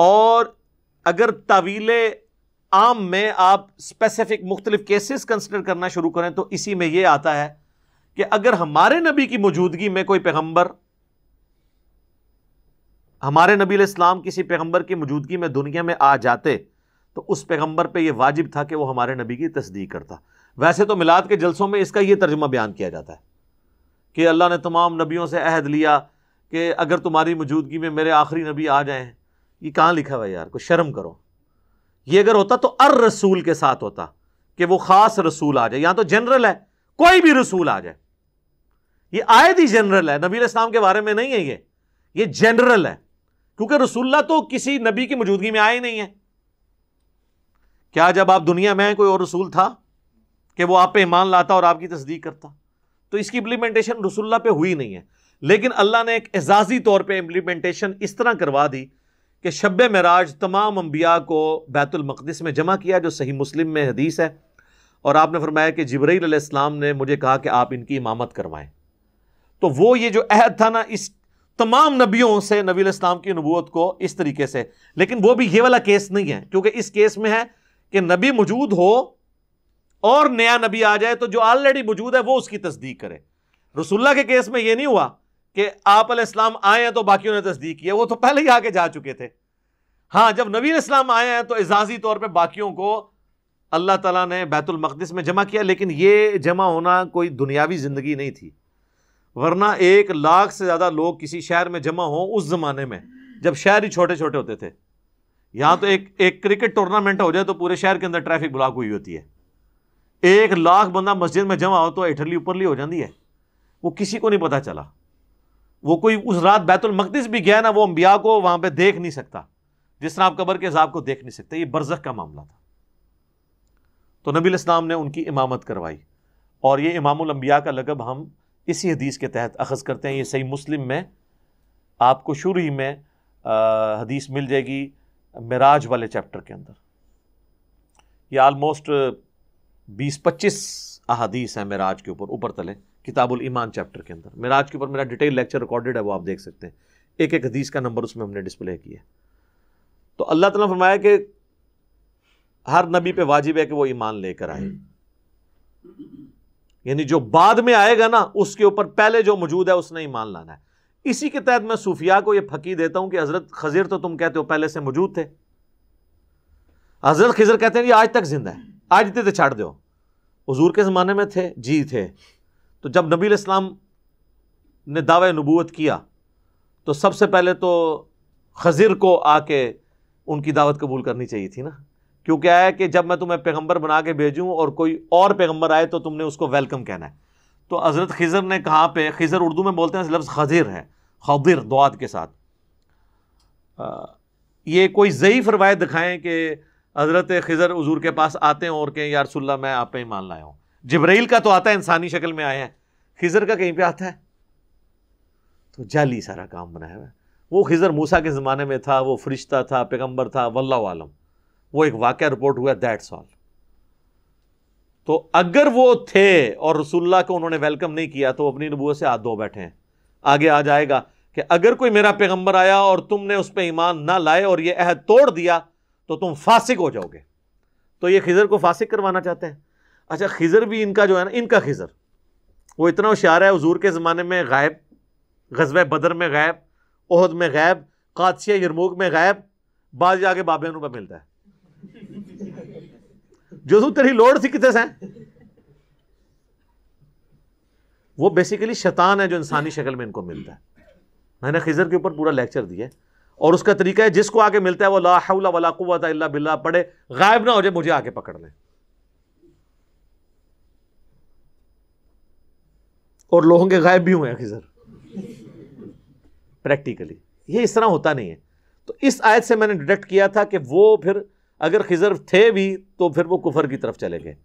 और अगर तवीले आम में आप स्पेसिफिक मुख्तलिफ केसेस कंसिडर करना शुरू करें तो इसी में यह आता है कि अगर हमारे नबी की मौजूदगी में कोई पैगंबर हमारे नबी इस्लाम किसी पैगंबर की मौजूदगी में दुनिया में आ जाते तो उस पैगंबर पे ये वाजिब था कि वो हमारे नबी की तस्दीक करता वैसे तो मिलाद के जलसों में इसका ये तर्जमा बयान किया जाता है कि अल्लाह ने तमाम नबियों से अहद लिया कि अगर तुम्हारी मौजूदगी में मेरे आखिरी नबी आ जाएं ये कहाँ लिखा हुआ यार को शर्म करो ये अगर होता तो अर रसूल के साथ होता कि वो ख़ास रसूल आ जाए यहां तो जनरल है कोई भी रसूल आ जाए ये आए थी जनरल है नबी इस्लाम के बारे में नहीं है ये ये जनरल है क्योंकि रसुल्ला तो किसी नबी की मौजूदगी में आए ही नहीं है क्या जब आप दुनिया में कोई और रसूल था कि वो आप पे ईमान लाता और आपकी तस्दीक करता तो इसकी इम्प्लीमेंटेशन रसुल्ला पे हुई नहीं है लेकिन अल्लाह ने एक एजाजी तौर पे इम्प्लीमेंटेशन इस तरह करवा दी कि शब मराज तमाम अम्बिया को बैतुलमक़दस में जमा किया जो सही मुस्लिम में हदीस है और आपने फरमाया कि जब्राईसम ने मुझे कहा कि आप इनकी इमामत करवाएं तो वो ये जो अहद था ना इस तमाम नबियों से नबी इस्लाम की नबूत को इस तरीके से लेकिन वो भी ये वाला केस नहीं है क्योंकि इस केस में है कि नबी मौजूद हो और नया नबी आ जाए तो जो ऑलरेडी मौजूद है वो उसकी तस्दीक करे रसुल्ला के केस में ये नहीं हुआ कि आप इस्लाम आए हैं तो बाकी ने तस्दीक किया वो तो पहले ही आके जा चुके थे हाँ जब नबी इस्लाम आए हैं तो एजाजी तौर पर बाकियों को अल्लाह तला ने बैतुल में जमा किया लेकिन ये जमा होना कोई दुनियावी ज़िंदगी नहीं थी वरना एक लाख से ज़्यादा लोग किसी शहर में जमा हों उस ज़माने में जब शहर ही छोटे छोटे होते थे यहाँ तो एक एक क्रिकेट टूर्नामेंट हो जाए तो पूरे शहर के अंदर ट्रैफिक ब्लॉक हुई होती है एक लाख बंदा मस्जिद में जमा हो तो इटरली ऊपरली हो जाती है वो किसी को नहीं पता चला वो कोई उस रात बैतुल मकदस भी गया ना वो अम्बिया को वहां पर देख नहीं सकता जिस तरह आप कबर के अजाब को देख नहीं सकते ये बरजक का मामला था तो नबी इस्लाम ने उनकी इमामत करवाई और ये इमामबिया का लगब हम इसी हदीस के तहत अखज़ करते हैं ये सही मुस्लिम में आपको शुरू ही में आ, हदीस मिल जाएगी मराज वाले चैप्टर के अंदर ये आलमोस्ट बीस पच्चीस अदीस हैं मराज के ऊपर ऊपर तले किताबुल ईमान चैप्टर के अंदर मेरा आज के ऊपर मेरा डिटेल लेक्चर रिकॉर्डेड है वो आप देख सकते हैं एक एक हदीस का नंबर उसमें हमने डिस्प्ले किया तो अल्लाह तला फरमाया कि हर नबी पे वाजिब है कि वो ईमान लेकर आए यानी जो बाद में आएगा ना उसके ऊपर पहले जो मौजूद है उसने ईमान लाना है इसी के तहत मैं सूफिया को ये फकी देता हूं कि हजरत खजीर तो तुम कहते हो पहले से मौजूद थे हजरत खजर कहते हैं जी आज तक जिंदा है आज देते तो छाड़ दो हजूर के ज़माने में थे जी थे तो जब नबी इस्लाम ने दावा नबूत किया तो सबसे पहले तो खज़िर को आके उनकी दावत कबूल करनी चाहिए थी ना क्योंकि आया है कि जब मैं तुम्हें पैगंबर बना के भेजूँ और कोई और पैगंबर आए तो तुमने उसको वेलकम कहना है तो हज़रत खजर ने कहाँ पे खजर उर्दू में बोलते हैं लफ्ज़ खज़िर है खदिर दुआत के साथ आ, ये कोई ज़यीफ़ रवायत दिखाएँ कि हज़रत खजर हजूर के पास आते हैं और कहें यारसोल्ला मैं आप पे ही मान लाया हूँ जिब्राइल का तो आता है इंसानी शक्ल में आया है खिजर का कहीं पे आता है तो जाली सारा काम बनाया हुआ है वो खिजर मूसा के ज़माने में था वो फरिश्ता था पैगम्बर था वल्ला आलम वो एक वाक़ रिपोर्ट हुआ दैट्स ऑल तो अगर वो थे और रसुल्ला को उन्होंने वेलकम नहीं किया तो अपनी नबूत से हाथ बैठे हैं आगे आ जाएगा कि अगर कोई मेरा पैगंबर आया और तुमने उस पर ईमान ना लाए और ये अहद तोड़ दिया तो तुम फासिक हो जाओगे तो ये खिजर को फासिक करवाना चाहते हैं अच्छा खिजर भी इनका जो है ना इनका खिजर वो इतना होशियार है हजूर के ज़माने में गायब गजब बदर में गायब ओहद में गायब कादसिया यरमूक में गायब बाद जाके बाबे अनु मिलता है जो तू तेरी लोड सी कितने से वो बेसिकली शैतान है जो इंसानी शक्ल में इनको मिलता है मैंने खिजर के ऊपर पूरा लेक्चर दिया है और उसका तरीका है जिसको आके मिलता है वो ला हौला वला कुवत इल्ला बिल्ला पढ़े गायब ना हो जाए मुझे आके पकड़ लें और लोगों के गायब भी हुए हैं खिजर प्रैक्टिकली ये इस तरह होता नहीं है तो इस आयत से मैंने डिडक्ट किया था कि वो फिर अगर खिजर थे भी तो फिर वो कुफर की तरफ चले गए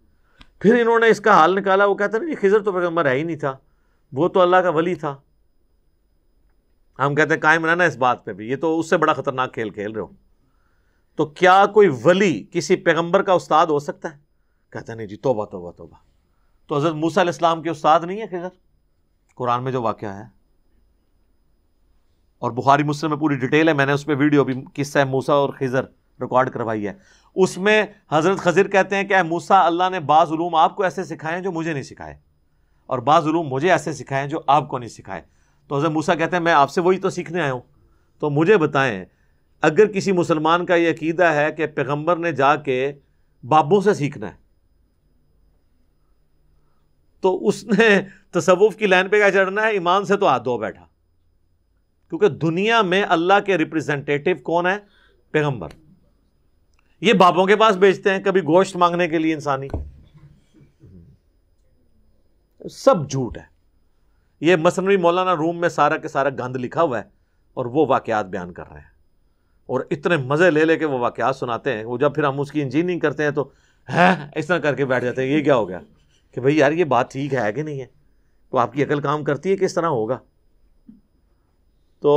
फिर इन्होंने इसका हाल निकाला वो कहते ना जी खिजर तो पैगम्बर है ही नहीं था वो तो अल्लाह का वली था हम कहते हैं कायम रहना इस बात पे भी ये तो उससे बड़ा खतरनाक खेल खेल रहे हो तो क्या कोई वली किसी पैगंबर का उस्ताद हो सकता है कहते नहीं जी तोबा तोबा तोबा तो हज़रत मूसा इस्लाम के उस्ताद नहीं है खिजर कुरान में जो वाक़ है और बुखारी मुस्लिम में पूरी डिटेल है मैंने उस पर वीडियो भी किस्सा मूसा और खिजर रिकॉर्ड करवाई है उसमें हज़रत खजर कहते हैं कि मूसा अल्लाह ने बाज़ूम आपको ऐसे सिखाए जो मुझे नहीं सिखाए और बाज़ूम मुझे ऐसे सिखाए जो आपको नहीं सिखाए तो हज़रत मूसा कहते हैं मैं आपसे वही तो सीखने आया हूँ तो मुझे बताएं अगर किसी मुसलमान का ये अकीदा है कि पैगम्बर ने जाके बाबों से सीखना है तो उसने तसवुफ़ की लाइन पे क्या चढ़ना है ईमान से तो हाथ धो बैठा क्योंकि दुनिया में अल्लाह के रिप्रेजेंटेटिव कौन है पैगंबर ये बाबों के पास बेचते हैं कभी गोश्त मांगने के लिए इंसानी सब झूठ है ये मसनवी मौलाना रूम में सारा के सारा गंद लिखा हुआ है और वो वाक़ात बयान कर रहे हैं और इतने मज़े ले लेके वो वाक़ात सुनाते हैं वो जब फिर हम उसकी इंजीनियरिंग करते हैं तो है इस तरह करके बैठ जाते हैं ये क्या हो गया कि भाई यार ये बात ठीक है कि नहीं है तो आपकी अकल काम करती है किस तरह होगा तो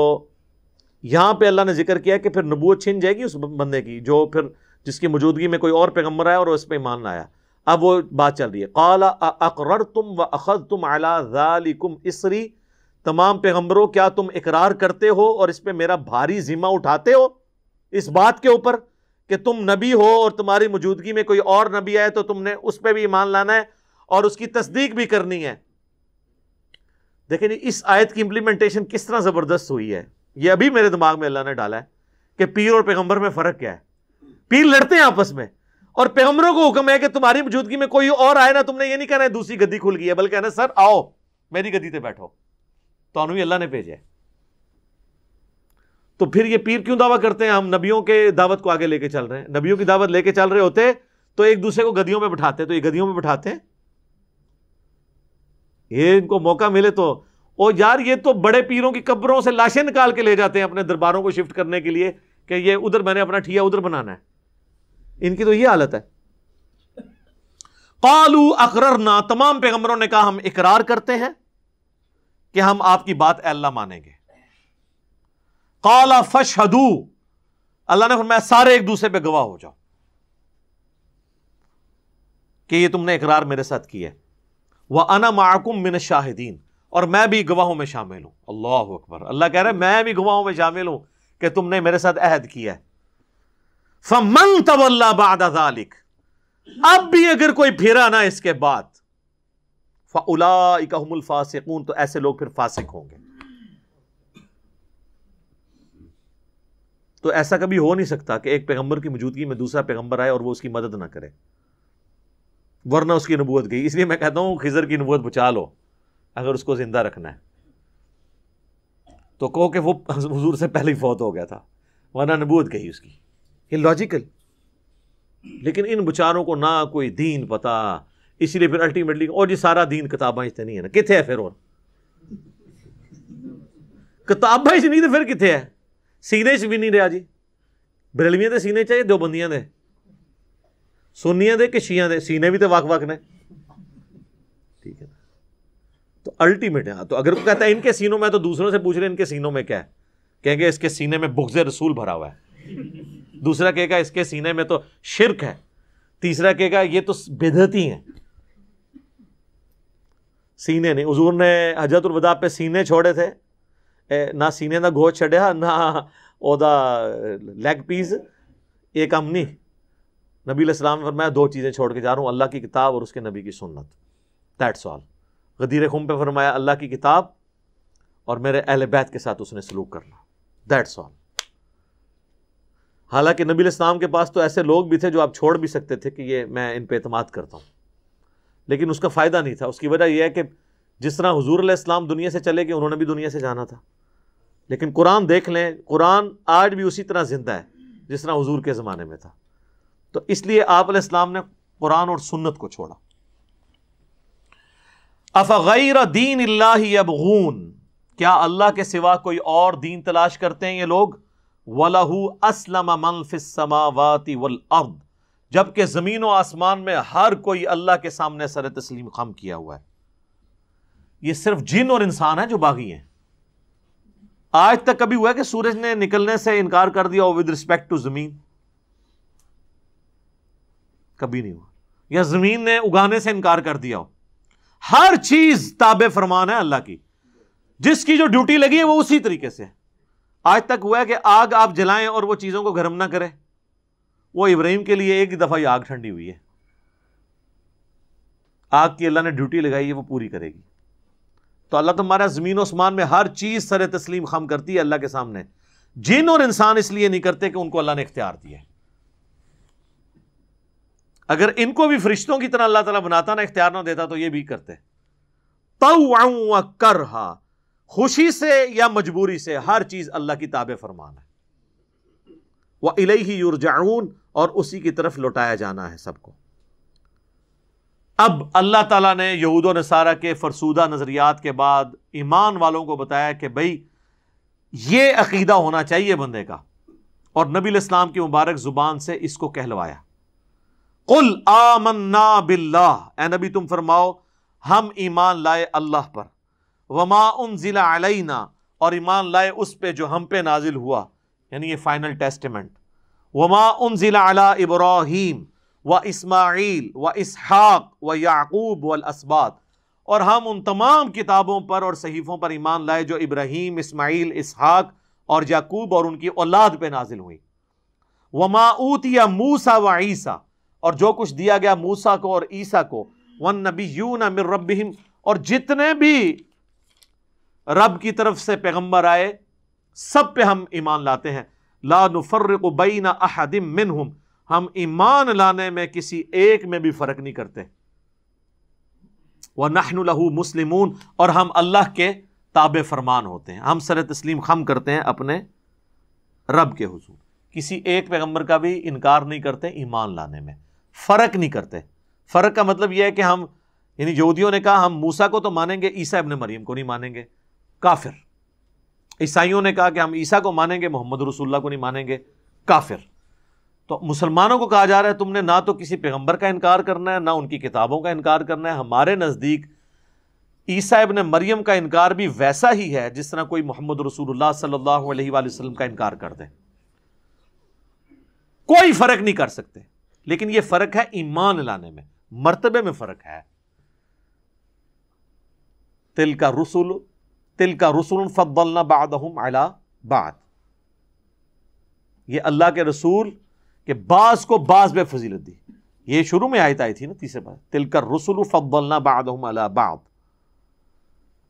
यहाँ पे अल्लाह ने जिक्र किया कि फिर नबूत छिन जाएगी उस बंदे की जो फिर जिसकी मौजूदगी में कोई और पैगम्बर आया और उस पर ईमान आया अब वो बात चल रही है काला अकर तुम व अखद तुम अलाकुम इसरी तमाम पैगम्बरों क्या तुम इकरार करते हो और इस पर मेरा भारी जिम्मा उठाते हो इस बात के ऊपर कि तुम नबी हो और तुम्हारी मौजूदगी में कोई और नबी आए तो तुमने उस पर भी ईमान लाना है और उसकी तस्दीक भी करनी है देखिए इस आयत की इंप्लीमेंटेशन किस तरह ज़बरदस्त हुई है यह अभी मेरे दिमाग में अल्लाह ने डाला है कि पीर और पैगंबर में फ़र्क क्या है पीर लड़ते हैं आपस में और पैगंबरों को हुक्म है कि तुम्हारी मौजूदगी में कोई और आए ना तुमने ये नहीं कहना है दूसरी गद्दी खुल गई है बल्कि कहना सर आओ मेरी गद्दी पर बैठो तो भी अल्लाह ने भेजा तो फिर ये पीर क्यों दावा करते हैं हम नबियों के दावत को आगे लेके चल रहे हैं नबियों की दावत लेके चल रहे होते तो एक दूसरे को गदियों में बैठाते तो ये गदियों में बैठाते हैं ये इनको मौका मिले तो और यार ये तो बड़े पीरों की कब्रों से लाशें निकाल के ले जाते हैं अपने दरबारों को शिफ्ट करने के लिए कि ये उधर मैंने अपना ठिया उधर बनाना है इनकी तो ये हालत है कालू ना तमाम पैगम्बरों ने कहा हम इकरार करते हैं कि हम आपकी बात अल्लाह मानेंगे काला फशहदू अल्लाह ने फरमाया सारे एक दूसरे पे गवाह हो जाओ कि ये तुमने इकरार मेरे साथ किया है व अना माकुम मिन शाहिदीन और मैं भी गवाहों में शामिल हूँ अल्लाह अकबर अल्लाह कह रहे मैं भी गवाहों में शामिल हूँ कि तुमने मेरे साथ अहद किया है फमन तवल्ला बादालिक अब भी अगर कोई फिरा ना इसके बाद फ़ाउलाकहमुल फासिकून तो ऐसे लोग फिर फासिक होंगे तो ऐसा कभी हो नहीं सकता कि एक पैगंबर की मौजूदगी में दूसरा पैगंबर आए और वो उसकी मदद ना करे वरना उसकी नबूत गई इसलिए मैं कहता हूँ खिजर की नबूत बचा लो अगर उसको ज़िंदा रखना है तो कहो कि वो हजूर से पहले ही फौत हो गया था वरना नबूत गई उसकी ये लॉजिकल लेकिन इन बेचारों को ना कोई दीन पता इसीलिए फिर अल्टीमेटली और जी सारा दीन किताबा इतने नहीं है ना कितने है फिर और किताबा इस नहीं तो फिर कितने है सीने च भी नहीं रहा जी बरेलवियाँ तो सीने चाहिए दो बंदियाँ ने सुनिया ਦੇ कि ਸ਼ੀਆਂ ਦੇ सीने भी तो वाक वाक ने ठीक है तो अल्टीमेट हाँ तो अगर कोई कहता है इनके सीनों में तो दूसरों से पूछ रहे इनके सीनों में क्या है कहेंगे इसके सीने में बुग्ज रसूल भरा हुआ है दूसरा कहेगा इसके सीने में तो शिरक है तीसरा कहेगा ये तो बेदती है सीने नहीं हजूर ने हजरत वदा पे सीने छोड़े थे ए, ना सीने का गोश छड़िया हाँ, ना ओदा लेग पीस एक नहीं नबी सलाम मैं दो चीज़ें छोड़ के जा रहा हूँ अल्लाह की किताब और उसके नबी की सुन्नत दैट्स ऑल गदीर खुम पर फरमाया अल्लाह की किताब और मेरे अहल बैत के साथ उसने सलूक करना दैट्स ऑल हालांकि नबी इस्लाम के पास तो ऐसे लोग भी थे जो आप छोड़ भी सकते थे कि ये मैं इन पर अतमाद करता हूँ लेकिन उसका फ़ायदा नहीं था उसकी वजह यह है कि जिस तरह हजूर इस्लाम दुनिया से चले गए उन्होंने भी दुनिया से जाना था लेकिन कुरान देख लें कुरान आज भी उसी तरह ज़िंदा है जिस तरह हजूर के ज़माने में था तो इसलिए आप इस्लाम ने कुरान और सुन्नत को छोड़ा अफ़ैर दीन अबगून क्या अल्लाह के सिवा कोई और दीन तलाश करते हैं ये लोग वलहू असलम मनफिसमावाती वल अर्द जबकि ज़मीन व आसमान में हर कोई अल्लाह के सामने सर तस्लीम खम किया हुआ है यह सिर्फ जिन और इंसान है जो बागी है आज तक कभी हुआ है कि सूरज ने निकलने से इनकार कर दिया विद रिस्पेक्ट टू ज़मीन कभी नहीं हुआ या जमीन ने उगाने से इनकार कर दिया हो हर चीज ताब फरमान है अल्लाह की जिसकी जो ड्यूटी लगी है वो उसी तरीके से आज तक हुआ है कि आग आप जलाएं और वो चीज़ों को गर्म ना करें वो इब्राहिम के लिए एक ही दफ़ा ही आग ठंडी हुई है आग की अल्लाह ने ड्यूटी लगाई है वो पूरी करेगी तो अल्लाह तुम्हारा ज़मीन आसमान में हर चीज़ सर तस्लीम खम करती है अल्लाह के सामने जिन और इंसान इसलिए नहीं करते कि उनको अल्लाह ने इख्तियार दिया है अगर इनको भी फरिश्तों की तरह अल्लाह तला बनाता ना इख्तियार ना देता तो यह भी करते तो कर हा खुशी से या मजबूरी से हर चीज़ अल्लाह की ताब फरमान है वह इले ही युरजाउन और उसी की तरफ लौटाया जाना है सबको अब अल्लाह तला ने यहूद नसारा के फरसूदा नज़रियात के बाद ईमान वालों को बताया कि भाई ये अकीदा होना चाहिए बंदे का और नबी इस्लाम की मुबारक ज़ुबान से इसको कहलवाया कुल आमन्ना बिल्ला ए नबी तुम फरमाओ हम ईमान लाए अल्लाह पर वमा उन अलैना और ईमान लाए उस पे जो हम पे नाजिल हुआ यानी ये फ़ाइनल टेस्टमेंट वमा उन अला इब्राहीम व इसमाइल व इसहाक व याकूब वलअसबात और हम उन तमाम किताबों पर और सहीफ़ों पर ईमान लाए जो इब्राहीम इसमाइल इसहाक और याकूब और उनकी औलाद पे नाजिल हुई वमा ऊतिया मूसा व ईसा और जो कुछ दिया गया मूसा को और ईसा को वन नबी यू नमिर रबिम और जितने भी रब की तरफ से पैगंबर आए सब पे हम ईमान लाते हैं ला नफ़र्र बई ना अहदिम मिन हम हम ईमान लाने में किसी एक में भी फ़र्क नहीं करते वह नहनू मुस्लिमून और हम अल्लाह के ताब फरमान होते हैं हम सर तस्लीम खम करते हैं अपने रब के हजूर किसी एक पैगम्बर का भी इनकार नहीं करते ईमान लाने में फ़र्क नहीं करते फ़र्क का मतलब यह है कि हम यानी यहूदियों ने कहा हम मूसा को तो मानेंगे ईसा इबन मरीम को नहीं मानेंगे काफिर ईसाइयों ने कहा कि हम ईसा को मानेंगे मोहम्मद रसुल्ला को नहीं मानेंगे काफिर तो मुसलमानों को कहा जा रहा है तुमने ना तो किसी पैगंबर का इनकार करना है ना उनकी किताबों का इनकार करना है हमारे नज़दीक ईसा इबन मरियम का इनकार भी वैसा ही है जिस तरह कोई मोहम्मद रसूलुल्लाह सल्लल्लाहु अलैहि वसल्लम का इनकार कर दे कोई फ़र्क नहीं कर सकते लेकिन यह फर्क है ईमान लाने में मरतबे में फर्क है तिल का रसुल तिल का रसुल फब्बलना बादहम अला बाद ये अल्लाह के रसूल के बास को बास में फजीलत दी ये शुरू में आयत आई थी ना तीसरे बार तिल का रसुल फब्बलना बादहम अला बाद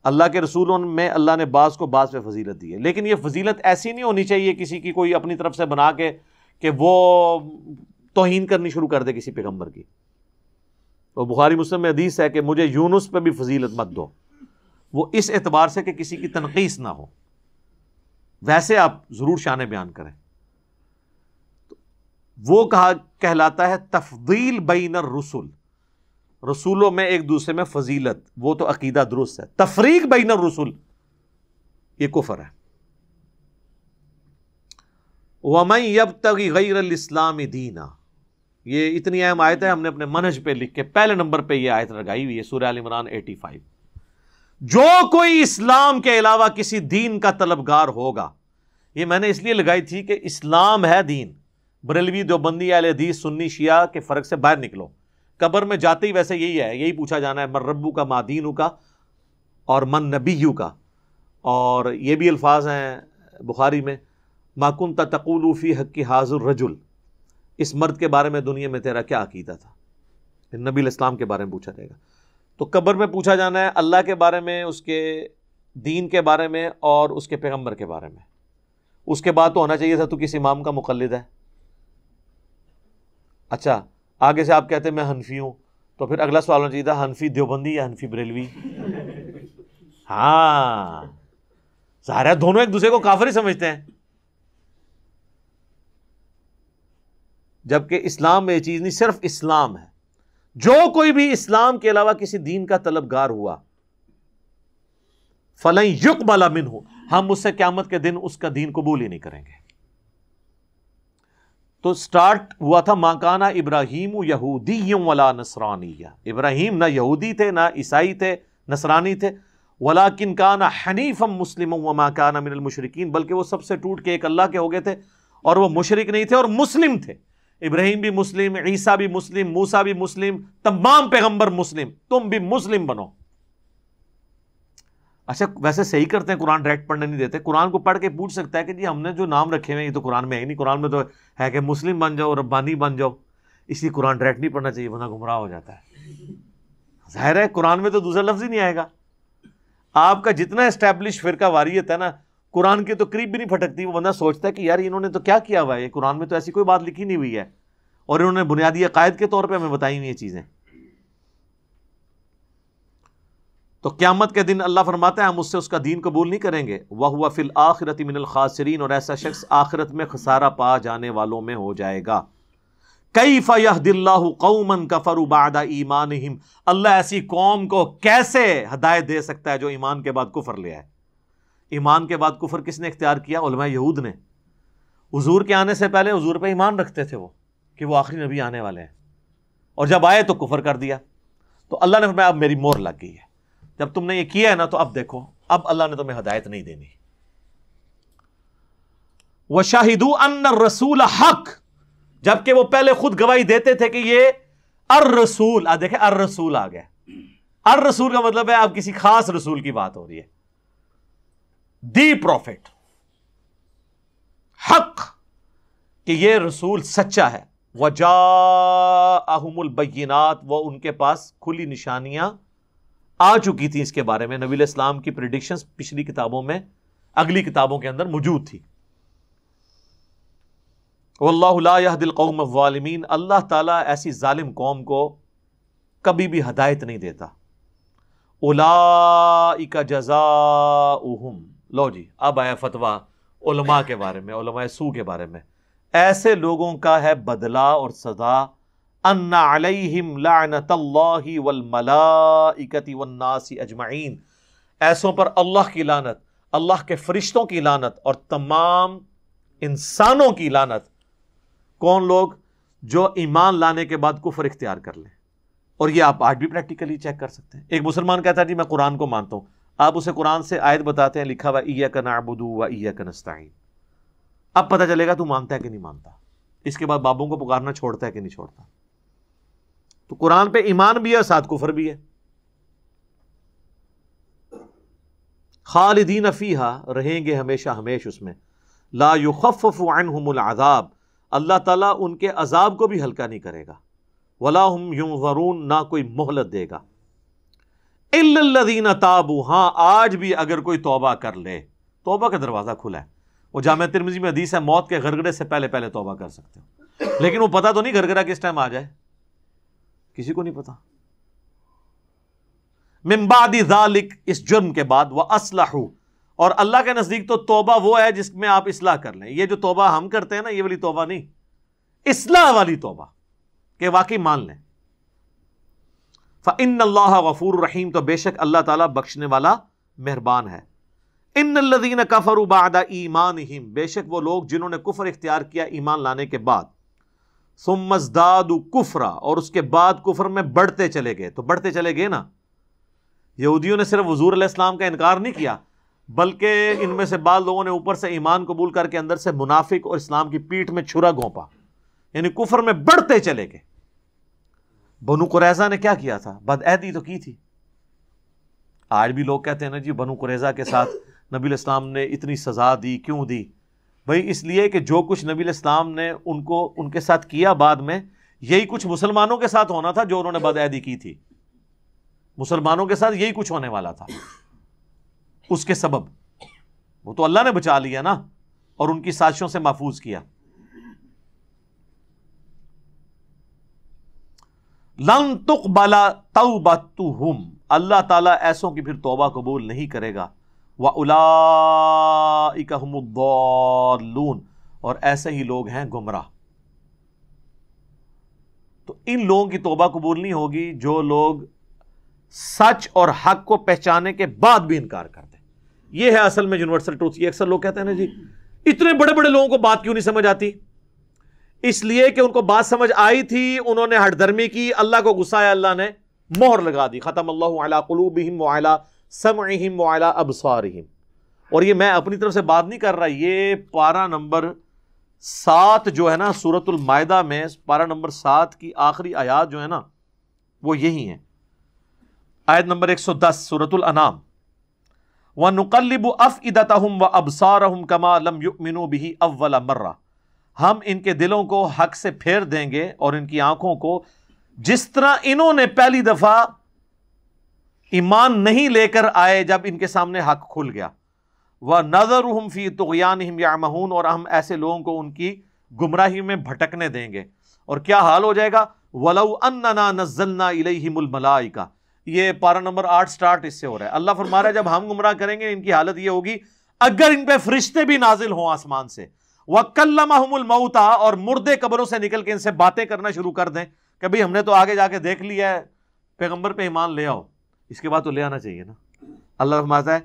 अल्लाह के रसूलों में अल्लाह ने बास को बास में फजीलत दी है लेकिन यह फजीलत ऐसी नहीं होनी चाहिए किसी की कोई अपनी तरफ से बना के कि वो तोहन करनी शुरू कर दे किसी पैगम्बर की और बुखारी मुस्लिम में हदीस है कि मुझे यूनुस पर भी फजीलत मत दो वो इस एतबार से कि किसी की तनखीस ना हो वैसे आप ज़रूर शान बयान करें तो वो कहा कहलाता है तफदील बैन रसूल रसूलों में एक दूसरे में फजीलत वो तो अकीदा दुरुस्त है तफरीक बैन रसूल कुफर है वमई यब तक गैर इस्लाम दीना ये इतनी अहम आयत है हमने अपने मनज पे लिख के पहले नंबर पे ये आयत लगाई हुई है सूर्य इमरान 85 जो कोई इस्लाम के अलावा किसी दीन का तलबगार होगा ये मैंने इसलिए लगाई थी कि इस्लाम है दीन बरेलवी देवबंदी दी सुन्नी शिया के फ़र्क से बाहर निकलो कब्र में जाते ही वैसे यही है यही पूछा जाना है मर्रबू का का दीनू का और मन नबीयू का और ये भी अल्फाज हैं बुखारी में माकुन तकूलूफ़ी हक की हाजुर रजुल इस मर्द के बारे में दुनिया में तेरा क्या अकीदा था नबी इस्लाम के बारे में पूछा जाएगा तो कब्र में पूछा जाना है अल्लाह के बारे में उसके दीन के बारे में और उसके पैगम्बर के बारे में उसके बाद तो होना चाहिए था तो किस इमाम का मुकलद है अच्छा आगे से आप कहते हैं मैं हनफी हूं तो फिर अगला सवाल होना चाहिए था हनफी देवबंदी या हनफी बरेलवी हाँ सारा दोनों एक दूसरे को काफर समझते हैं जबकि इस्लाम में ये चीज़ नहीं सिर्फ इस्लाम है जो कोई भी इस्लाम के अलावा किसी दीन का तलबगार हुआ फल युक बला मिन हो हम उससे क्यामत के दिन उसका दीन कबूल ही नहीं करेंगे तो स्टार्ट हुआ था माकाना इब्राहिम यहूदी वाला नसरानिया इब्राहिम ना यहूदी थे ना ईसाई थे नसरानी थे वाला किन काना हनीफम मुस्लिम व माकाना मिनल मुशरकिन बल्कि वह सबसे टूट के एक अल्लाह के हो गए थे और वह मुशरक नहीं थे और मुस्लिम थे इब्राहिम भी मुस्लिम ईसा भी मुस्लिम मूसा भी मुस्लिम तमाम पैगंबर मुस्लिम तुम भी मुस्लिम बनो अच्छा वैसे सही करते हैं कुरान डायरेक्ट पढ़ने नहीं देते कुरान को पढ़ के पूछ सकता है कि जी हमने जो नाम रखे हुए हैं ये तो कुरान में है ही नहीं कुरान में तो है कि मुस्लिम बन जाओ रब्बानी बन जाओ इसलिए कुरान डायरेक्ट नहीं पढ़ना चाहिए वरना गुमराह हो जाता है जाहिर है कुरान में तो दूसरा लफ्ज़ ही नहीं आएगा आपका जितना इस्टेब्लिश फिरका वारियत है ना कुरान के तो करीब भी नहीं फटकती वो बंदा सोचता है कि यार इन्होंने तो क्या किया हुआ है कुरान में तो ऐसी कोई बात लिखी नहीं हुई है और इन्होंने बुनियादी अकायद के तौर पर हमें बताई हुई ये चीज़ें तो क्यामत के दिन अल्लाह फरमाता है हम उससे उसका दीन कबूल नहीं करेंगे वह हुआ फिल आखिरत मिनल खासरीन और ऐसा शख्स आखिरत में खसारा पा जाने वालों में हो जाएगा कई फ़यदिल्ला कौमन कफरुबादा ईमान अल्लाह ऐसी कौम को कैसे हदायत दे सकता है जो ईमान के बाद कुफर ले आए ईमान के बाद कुफर किसने इख्तियार किया उलमा यहूद ने हजूर के आने से पहले हजूर पर ईमान रखते थे वो कि वह आखिरी नबी आने वाले हैं और जब आए तो कुफर कर दिया तो अल्लाह ने फिर अब मेरी मोर लग गई है जब तुमने ये किया है ना तो अब देखो अब अल्लाह ने तुम्हें हदायत नहीं देनी वह शाहिदू अन रसूल हक जबकि वो पहले खुद गवाही देते थे कि ये अर रसूल आ देखे अर रसूल आ गया अर रसूल का मतलब है अब किसी खास रसूल की बात हो रही है दी प्रॉफिट हक कि ये रसूल सच्चा है वजा अहमुल बैनात व उनके पास खुली निशानियां आ चुकी थी इसके बारे में नबी इस्लाम की प्रिडिक्शंस पिछली किताबों में अगली किताबों के अंदर मौजूद थी कौम वालमीन अल्लाह ताला ऐसी जालिम कौम को कभी भी हदायत नहीं देता उला का जजा लो जी अब आया फतवा उलमा के बारे में उलमा सू के बारे में ऐसे लोगों का है बदला और सजा अजमाइन ऐसों पर अल्लाह की लानत अल्लाह के फरिश्तों की लानत और तमाम इंसानों की लानत कौन लोग जो ईमान लाने के बाद कुफर इख्तियार कर लें और ये आप आज भी प्रैक्टिकली चेक कर सकते हैं एक मुसलमान कहता है जी मैं कुरान को मानता हूँ आप उसे कुरान से आयत बताते हैं लिखा हुआ ईया का नाबुदू व ईया का नस्ताइन अब पता चलेगा तू मानता है कि नहीं मानता इसके बाद बाबों को पुकारना छोड़ता है कि नहीं छोड़ता तो कुरान पे ईमान भी है साथ कुफर भी है खालिदीन फ़ीहा रहेंगे हमेशा हमेश उसमें ला युखफ़ुल आज़ाब अल्लाह ताला उनके अजाब को भी हल्का नहीं करेगा वला हम यूं वरून ना कोई मोहलत देगा इल्लदीन ताबू हाँ आज भी अगर कोई तोबा कर ले तोबा का दरवाज़ा खुला है वो जाम तिरमिजी में हदीस है मौत के घरगड़े से पहले पहले तोबा कर सकते हो लेकिन वो पता तो नहीं घरगड़ा किस टाइम आ जाए किसी को नहीं पता मिम्बादी जालिक इस जुर्म के बाद वह असलाहू और अल्लाह के नज़दीक तो तोबा वो है जिसमें आप इसलाह कर लें ये जो तोबा हम करते हैं ना ये वाली तोबा नहीं इसलाह वाली तोबा के वाकई मान लें फ़िन अल्लाह गफूर रहीम तो बेशक अल्लाह ताला बख्शने वाला मेहरबान है इन लदीन कफर बाद ईमान हिम बेशक वो लोग जिन्होंने कुफर इख्तियार किया ईमान लाने के बाद सुमजदाद कुफरा और उसके बाद कुफर में बढ़ते चले गए तो बढ़ते चले गए ना यहूदियों ने सिर्फ हजूर इस्लाम का इनकार नहीं किया बल्कि इनमें से बाद लोगों ने ऊपर से ईमान कबूल करके अंदर से मुनाफिक और इस्लाम की पीठ में छुरा घोंपा यानी कुफर में बढ़ते चले गए बनु कुरैजा ने क्या किया था बदअहदी तो की थी आज भी लोग कहते हैं ना जी बनु कुरैजा के साथ नबी इस्लाम ने इतनी सज़ा दी क्यों दी भाई इसलिए कि जो कुछ नबी इस्लाम ने उनको उनके साथ किया बाद में यही कुछ मुसलमानों के साथ होना था जो उन्होंने बदअदी की थी मुसलमानों के साथ यही कुछ होने वाला था उसके सबब वो तो अल्लाह ने बचा लिया ना और उनकी साजिशों से महफूज किया लन तुकबला हम अल्लाह तला ऐसों की फिर तोबा कबूल नहीं करेगा व उलाकहमुद्दौलून और ऐसे ही लोग हैं गुमराह तो इन लोगों की तोबा कबूल नहीं होगी जो लोग सच और हक को पहचाने के बाद भी इनकार करते हैं ये है असल में यूनिवर्सल ट्रूथ ये अक्सर लोग कहते हैं ना जी इतने बड़े बड़े लोगों को बात क्यों नहीं समझ आती इसलिए कि उनको बात समझ आई थी उन्होंने हटधर्मी की अल्लाह को गुस्साया अल्लाह ने मोहर लगा दी ख़त्म अल्लाहलूबिम वाला समिम वाला अबसारहिम और ये मैं अपनी तरफ से बात नहीं कर रहा ये पारा नंबर सात जो है ना सूरतमायदा में पारा नंबर सात की आखिरी आयात जो है ना वो यही है आयत नंबर एक सौ दस सूरतुलनाम व नकलब अफ़ इदतहम व अबसारहम कमा लम युमिनु बिही अव्वला मर्रा हम इनके दिलों को हक से फेर देंगे और इनकी आंखों को जिस तरह इन्होंने पहली दफा ईमान नहीं लेकर आए जब इनके सामने हक खुल गया वह नजर हम फी तुगयान हम या महून और हम ऐसे लोगों को उनकी गुमराही में भटकने देंगे और क्या हाल हो जाएगा वलऊ अन्ना नजलना इलमलाई का यह पारा नंबर आठ स्टार्ट इससे हो रहा है अल्लाह फरमारा जब हम गुमराह करेंगे इनकी हालत यह होगी अगर इन पर फरिश्ते भी नाजिल हों आसमान से वक्लमहमुल मऊता और मुर्दे कबरों से निकल के इनसे बातें करना शुरू कर दें कि भाई हमने तो आगे जाके देख लिया है पैगम्बर पर ईमान ले आओ इसके बाद तो ले आना चाहिए ना अल्लाह फरमाता है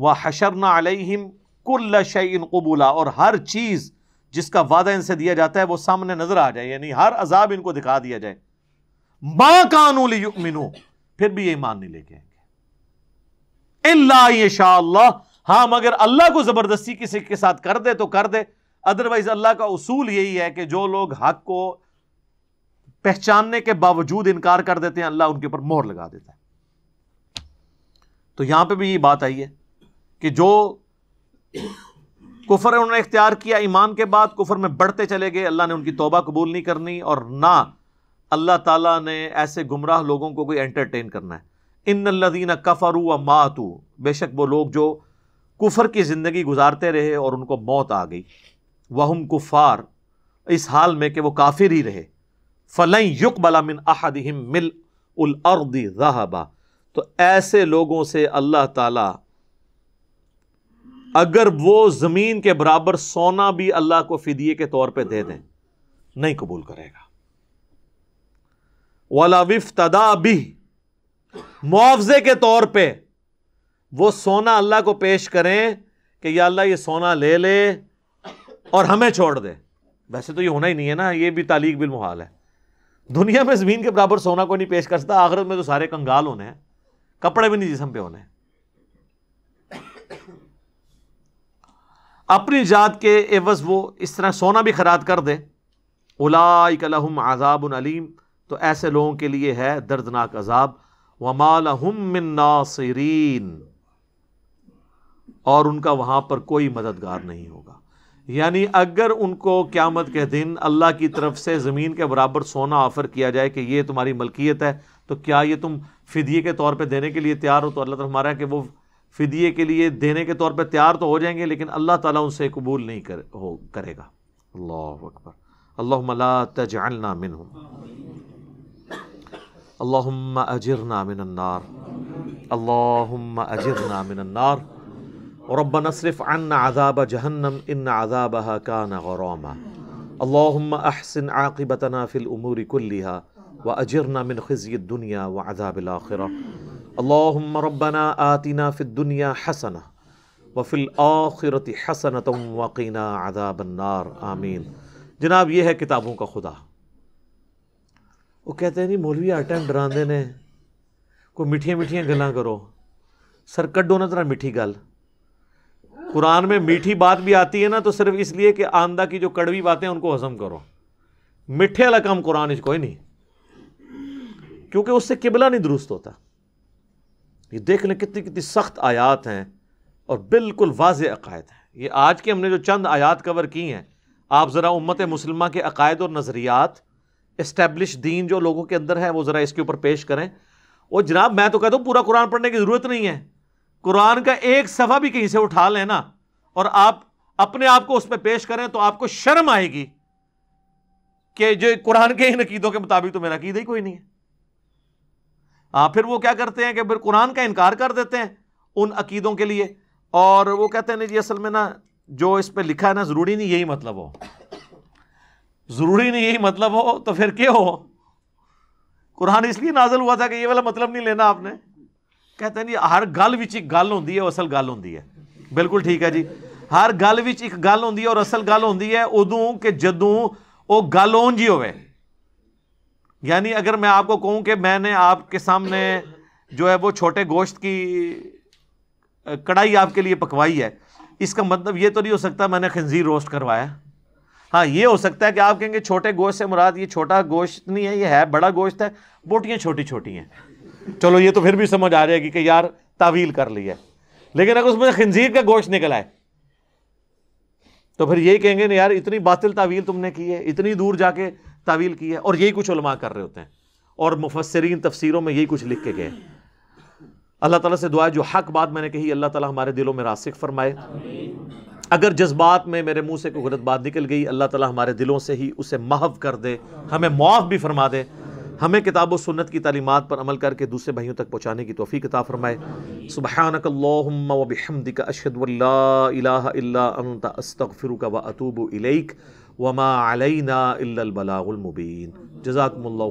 वह हशरना अलहिम कुल्ल शैन कबूला और हर चीज़ जिसका वादा इनसे दिया जाता है वो सामने नजर आ जाए यानी हर अजाब इनको दिखा दिया जाए माँ कानूली मिनू फिर भी ये ईमान नहीं लेके आएंगे इल्ला ये शाह हाँ मगर अल्लाह को जबरदस्ती किसी के साथ कर दे तो कर दे अदरवाइज अल्लाह का उसूल यही है कि जो लोग हक को पहचानने के बावजूद इनकार कर देते हैं अल्लाह उनके ऊपर मोहर लगा देता है तो यहां पे भी ये बात आई है कि जो कुफर उन्होंने इख्तियार किया ईमान के बाद कुफर में बढ़ते चले गए अल्लाह ने उनकी तोबा कबूल नहीं करनी और ना अल्लाह ताला ने ऐसे गुमराह लोगों को कोई एंटरटेन करना है इन लदीन कफरू व मातू बेशक वो लोग जो कुफर की ज़िंदगी गुजारते रहे और उनको मौत आ गई वहम कुफ़ार इस हाल में कि वो काफिर ही रहे फ़लई युक बला मिन अहदहिम मिल उल अर्दी रहबा तो ऐसे लोगों से अल्लाह ताला अगर वो ज़मीन के बराबर सोना भी अल्लाह को फिदिए के तौर पे दे दें नहीं कबूल करेगा वाला विफ्तदा भी मुआवजे के तौर पे वो सोना अल्लाह को पेश करें कि या अल्लाह ये सोना ले ले और हमें छोड़ दे वैसे तो ये होना ही नहीं है ना ये भी तालीक बिल मुहाल है दुनिया में ज़मीन के बराबर सोना को नहीं पेश कर सकता आखिरत में तो सारे कंगाल होने हैं कपड़े भी नहीं जिसम पे होने अपनी जात के एवज वो इस तरह सोना भी खराद कर दे उलाम आज़ाब अलीम तो ऐसे लोगों के लिए है दर्दनाक अजाब वमालहम और उनका वहां पर कोई मददगार नहीं होगा यानी अगर उनको क्यामत के दिन अल्लाह की तरफ से ज़मीन के बराबर सोना ऑफ़र किया जाए कि ये तुम्हारी मलकियत है तो क्या ये तुम फिदिए के तौर पर देने के लिए तैयार हो तो अल्लाह तरफ हमारा कि वो फिदिए के लिए देने के तौर पर तैयार तो हो जाएंगे लेकिन अल्लाह ताला उनसे कबूल नहीं कर हो करेगा अल्लाह अकबर अल्लाहमला तजालना मिन अल्लाम अजरना मिनन्नार अल्लाम अजरना मिनन्नार रब्बन असरफ अन आज़ाब जहन्नम इन आज़ाब का नौरमा अल्लाम अहसन आक़िबतना फ़िलूमूर कुल्लिहा व अजरना मिन खजी दुनिया व अज़ाबिलाखिर अल्लाम रब्बना आतना फ़िदुनिया हसना व फिल आखिरत हसनत वक़ीना अज़ाबन्नार आमीन जनाब ये है किताबों का खुदा वो कहते हैं नहीं मौलवी आटन डराते ने कोई मिठिया मिठिया गल् करो सर कड्डो ना तरह मिठी गल कुरान में मीठी बात भी आती है ना तो सिर्फ इसलिए कि आंदा की जो कड़वी बातें उनको हजम करो मिठे वाला काम कुरान ही नहीं क्योंकि उससे किबला नहीं दुरुस्त होता ये देख लें कितनी कितनी सख्त आयात हैं और बिल्कुल वाज अकायद हैं ये आज के हमने जो चंद आयात कवर की हैं आप ज़रा उम्मत मुसलमा के अकायद और नज़रियात इस्टेब्लिश दीन जो लोगों के अंदर है वो ज़रा इसके ऊपर पेश करें और जनाब मैं तो कहता हूँ पूरा कुरान पढ़ने की ज़रूरत नहीं है कुरान का एक सफ़ा भी कहीं से उठा लेना और आप अपने आप को उस पर पेश करें तो आपको शर्म आएगी कि जो कुरान के इन अकीदों के मुताबिक तो मेरा अकीदा ही कोई नहीं है आप हाँ, फिर वो क्या करते हैं कि फिर कुरान का इनकार कर देते हैं उन अकीदों के लिए और वो कहते हैं नहीं जी असल में ना जो इस पर लिखा है ना ज़रूरी नहीं यही मतलब हो ज़रूरी नहीं यही मतलब हो तो फिर क्या हो कुरान इसलिए नाजल हुआ था कि ये वाला मतलब नहीं लेना आपने कहते नहीं हर गल ਵਿੱਚ एक गल ਹੁੰਦੀ है ਉਹ ਅਸਲ ਗੱਲ ਹੁੰਦੀ है ਬਿਲਕੁਲ ਠੀਕ ਹੈ ਜੀ ਹਰ गल ਵਿੱਚ ਇੱਕ ਗੱਲ ਹੁੰਦੀ ਹੈ ਔਰ ਅਸਲ ਗੱਲ ਹੁੰਦੀ ਹੈ ਉਦੋਂ ਕਿ ਜਦੋਂ ਉਹ यानी अगर मैं आपको कहूँ कि मैंने आपके सामने जो है वो छोटे गोश्त की कढ़ाई आपके लिए पकवाई है इसका मतलब ये तो नहीं हो सकता मैंने खंजीर रोस्ट करवाया हाँ ये हो सकता है कि आप कहेंगे छोटे गोश्त से मुराद ये छोटा गोश्त नहीं है ये है बड़ा गोश्त है बोटियाँ छोटी छोटी हैं चलो ये तो फिर भी समझ आ जाएगी कि यार तावील कर लिया लेकिन अगर उसमें खंजीर का गोश्त निकल आए तो फिर यही कहेंगे ना यार इतनी बातिल तावील तुमने की है इतनी दूर जाके तावील की है और यही कुछ उलमा कर रहे होते हैं और मुफसरीन तफसीरों में यही कुछ लिख के गए अल्लाह ताला से दुआ जो हक बात मैंने कही अल्लाह ताला हमारे दिलों में रासिक फरमाए अगर जज्बात में मेरे मुंह से कोई गलत बात निकल गई अल्लाह ताला हमारे दिलों से ही उसे महव कर दे हमें मुआफ़ भी फरमा दे हमें किताब सुन्नत की तालीमत पर अमल करके दूसरे भाइयों तक पहुँचाने की तोफ़ी किताब फरमाए सुबह वबिहमद का अशद अस्तफ़िर का व अतूब इलेक वमा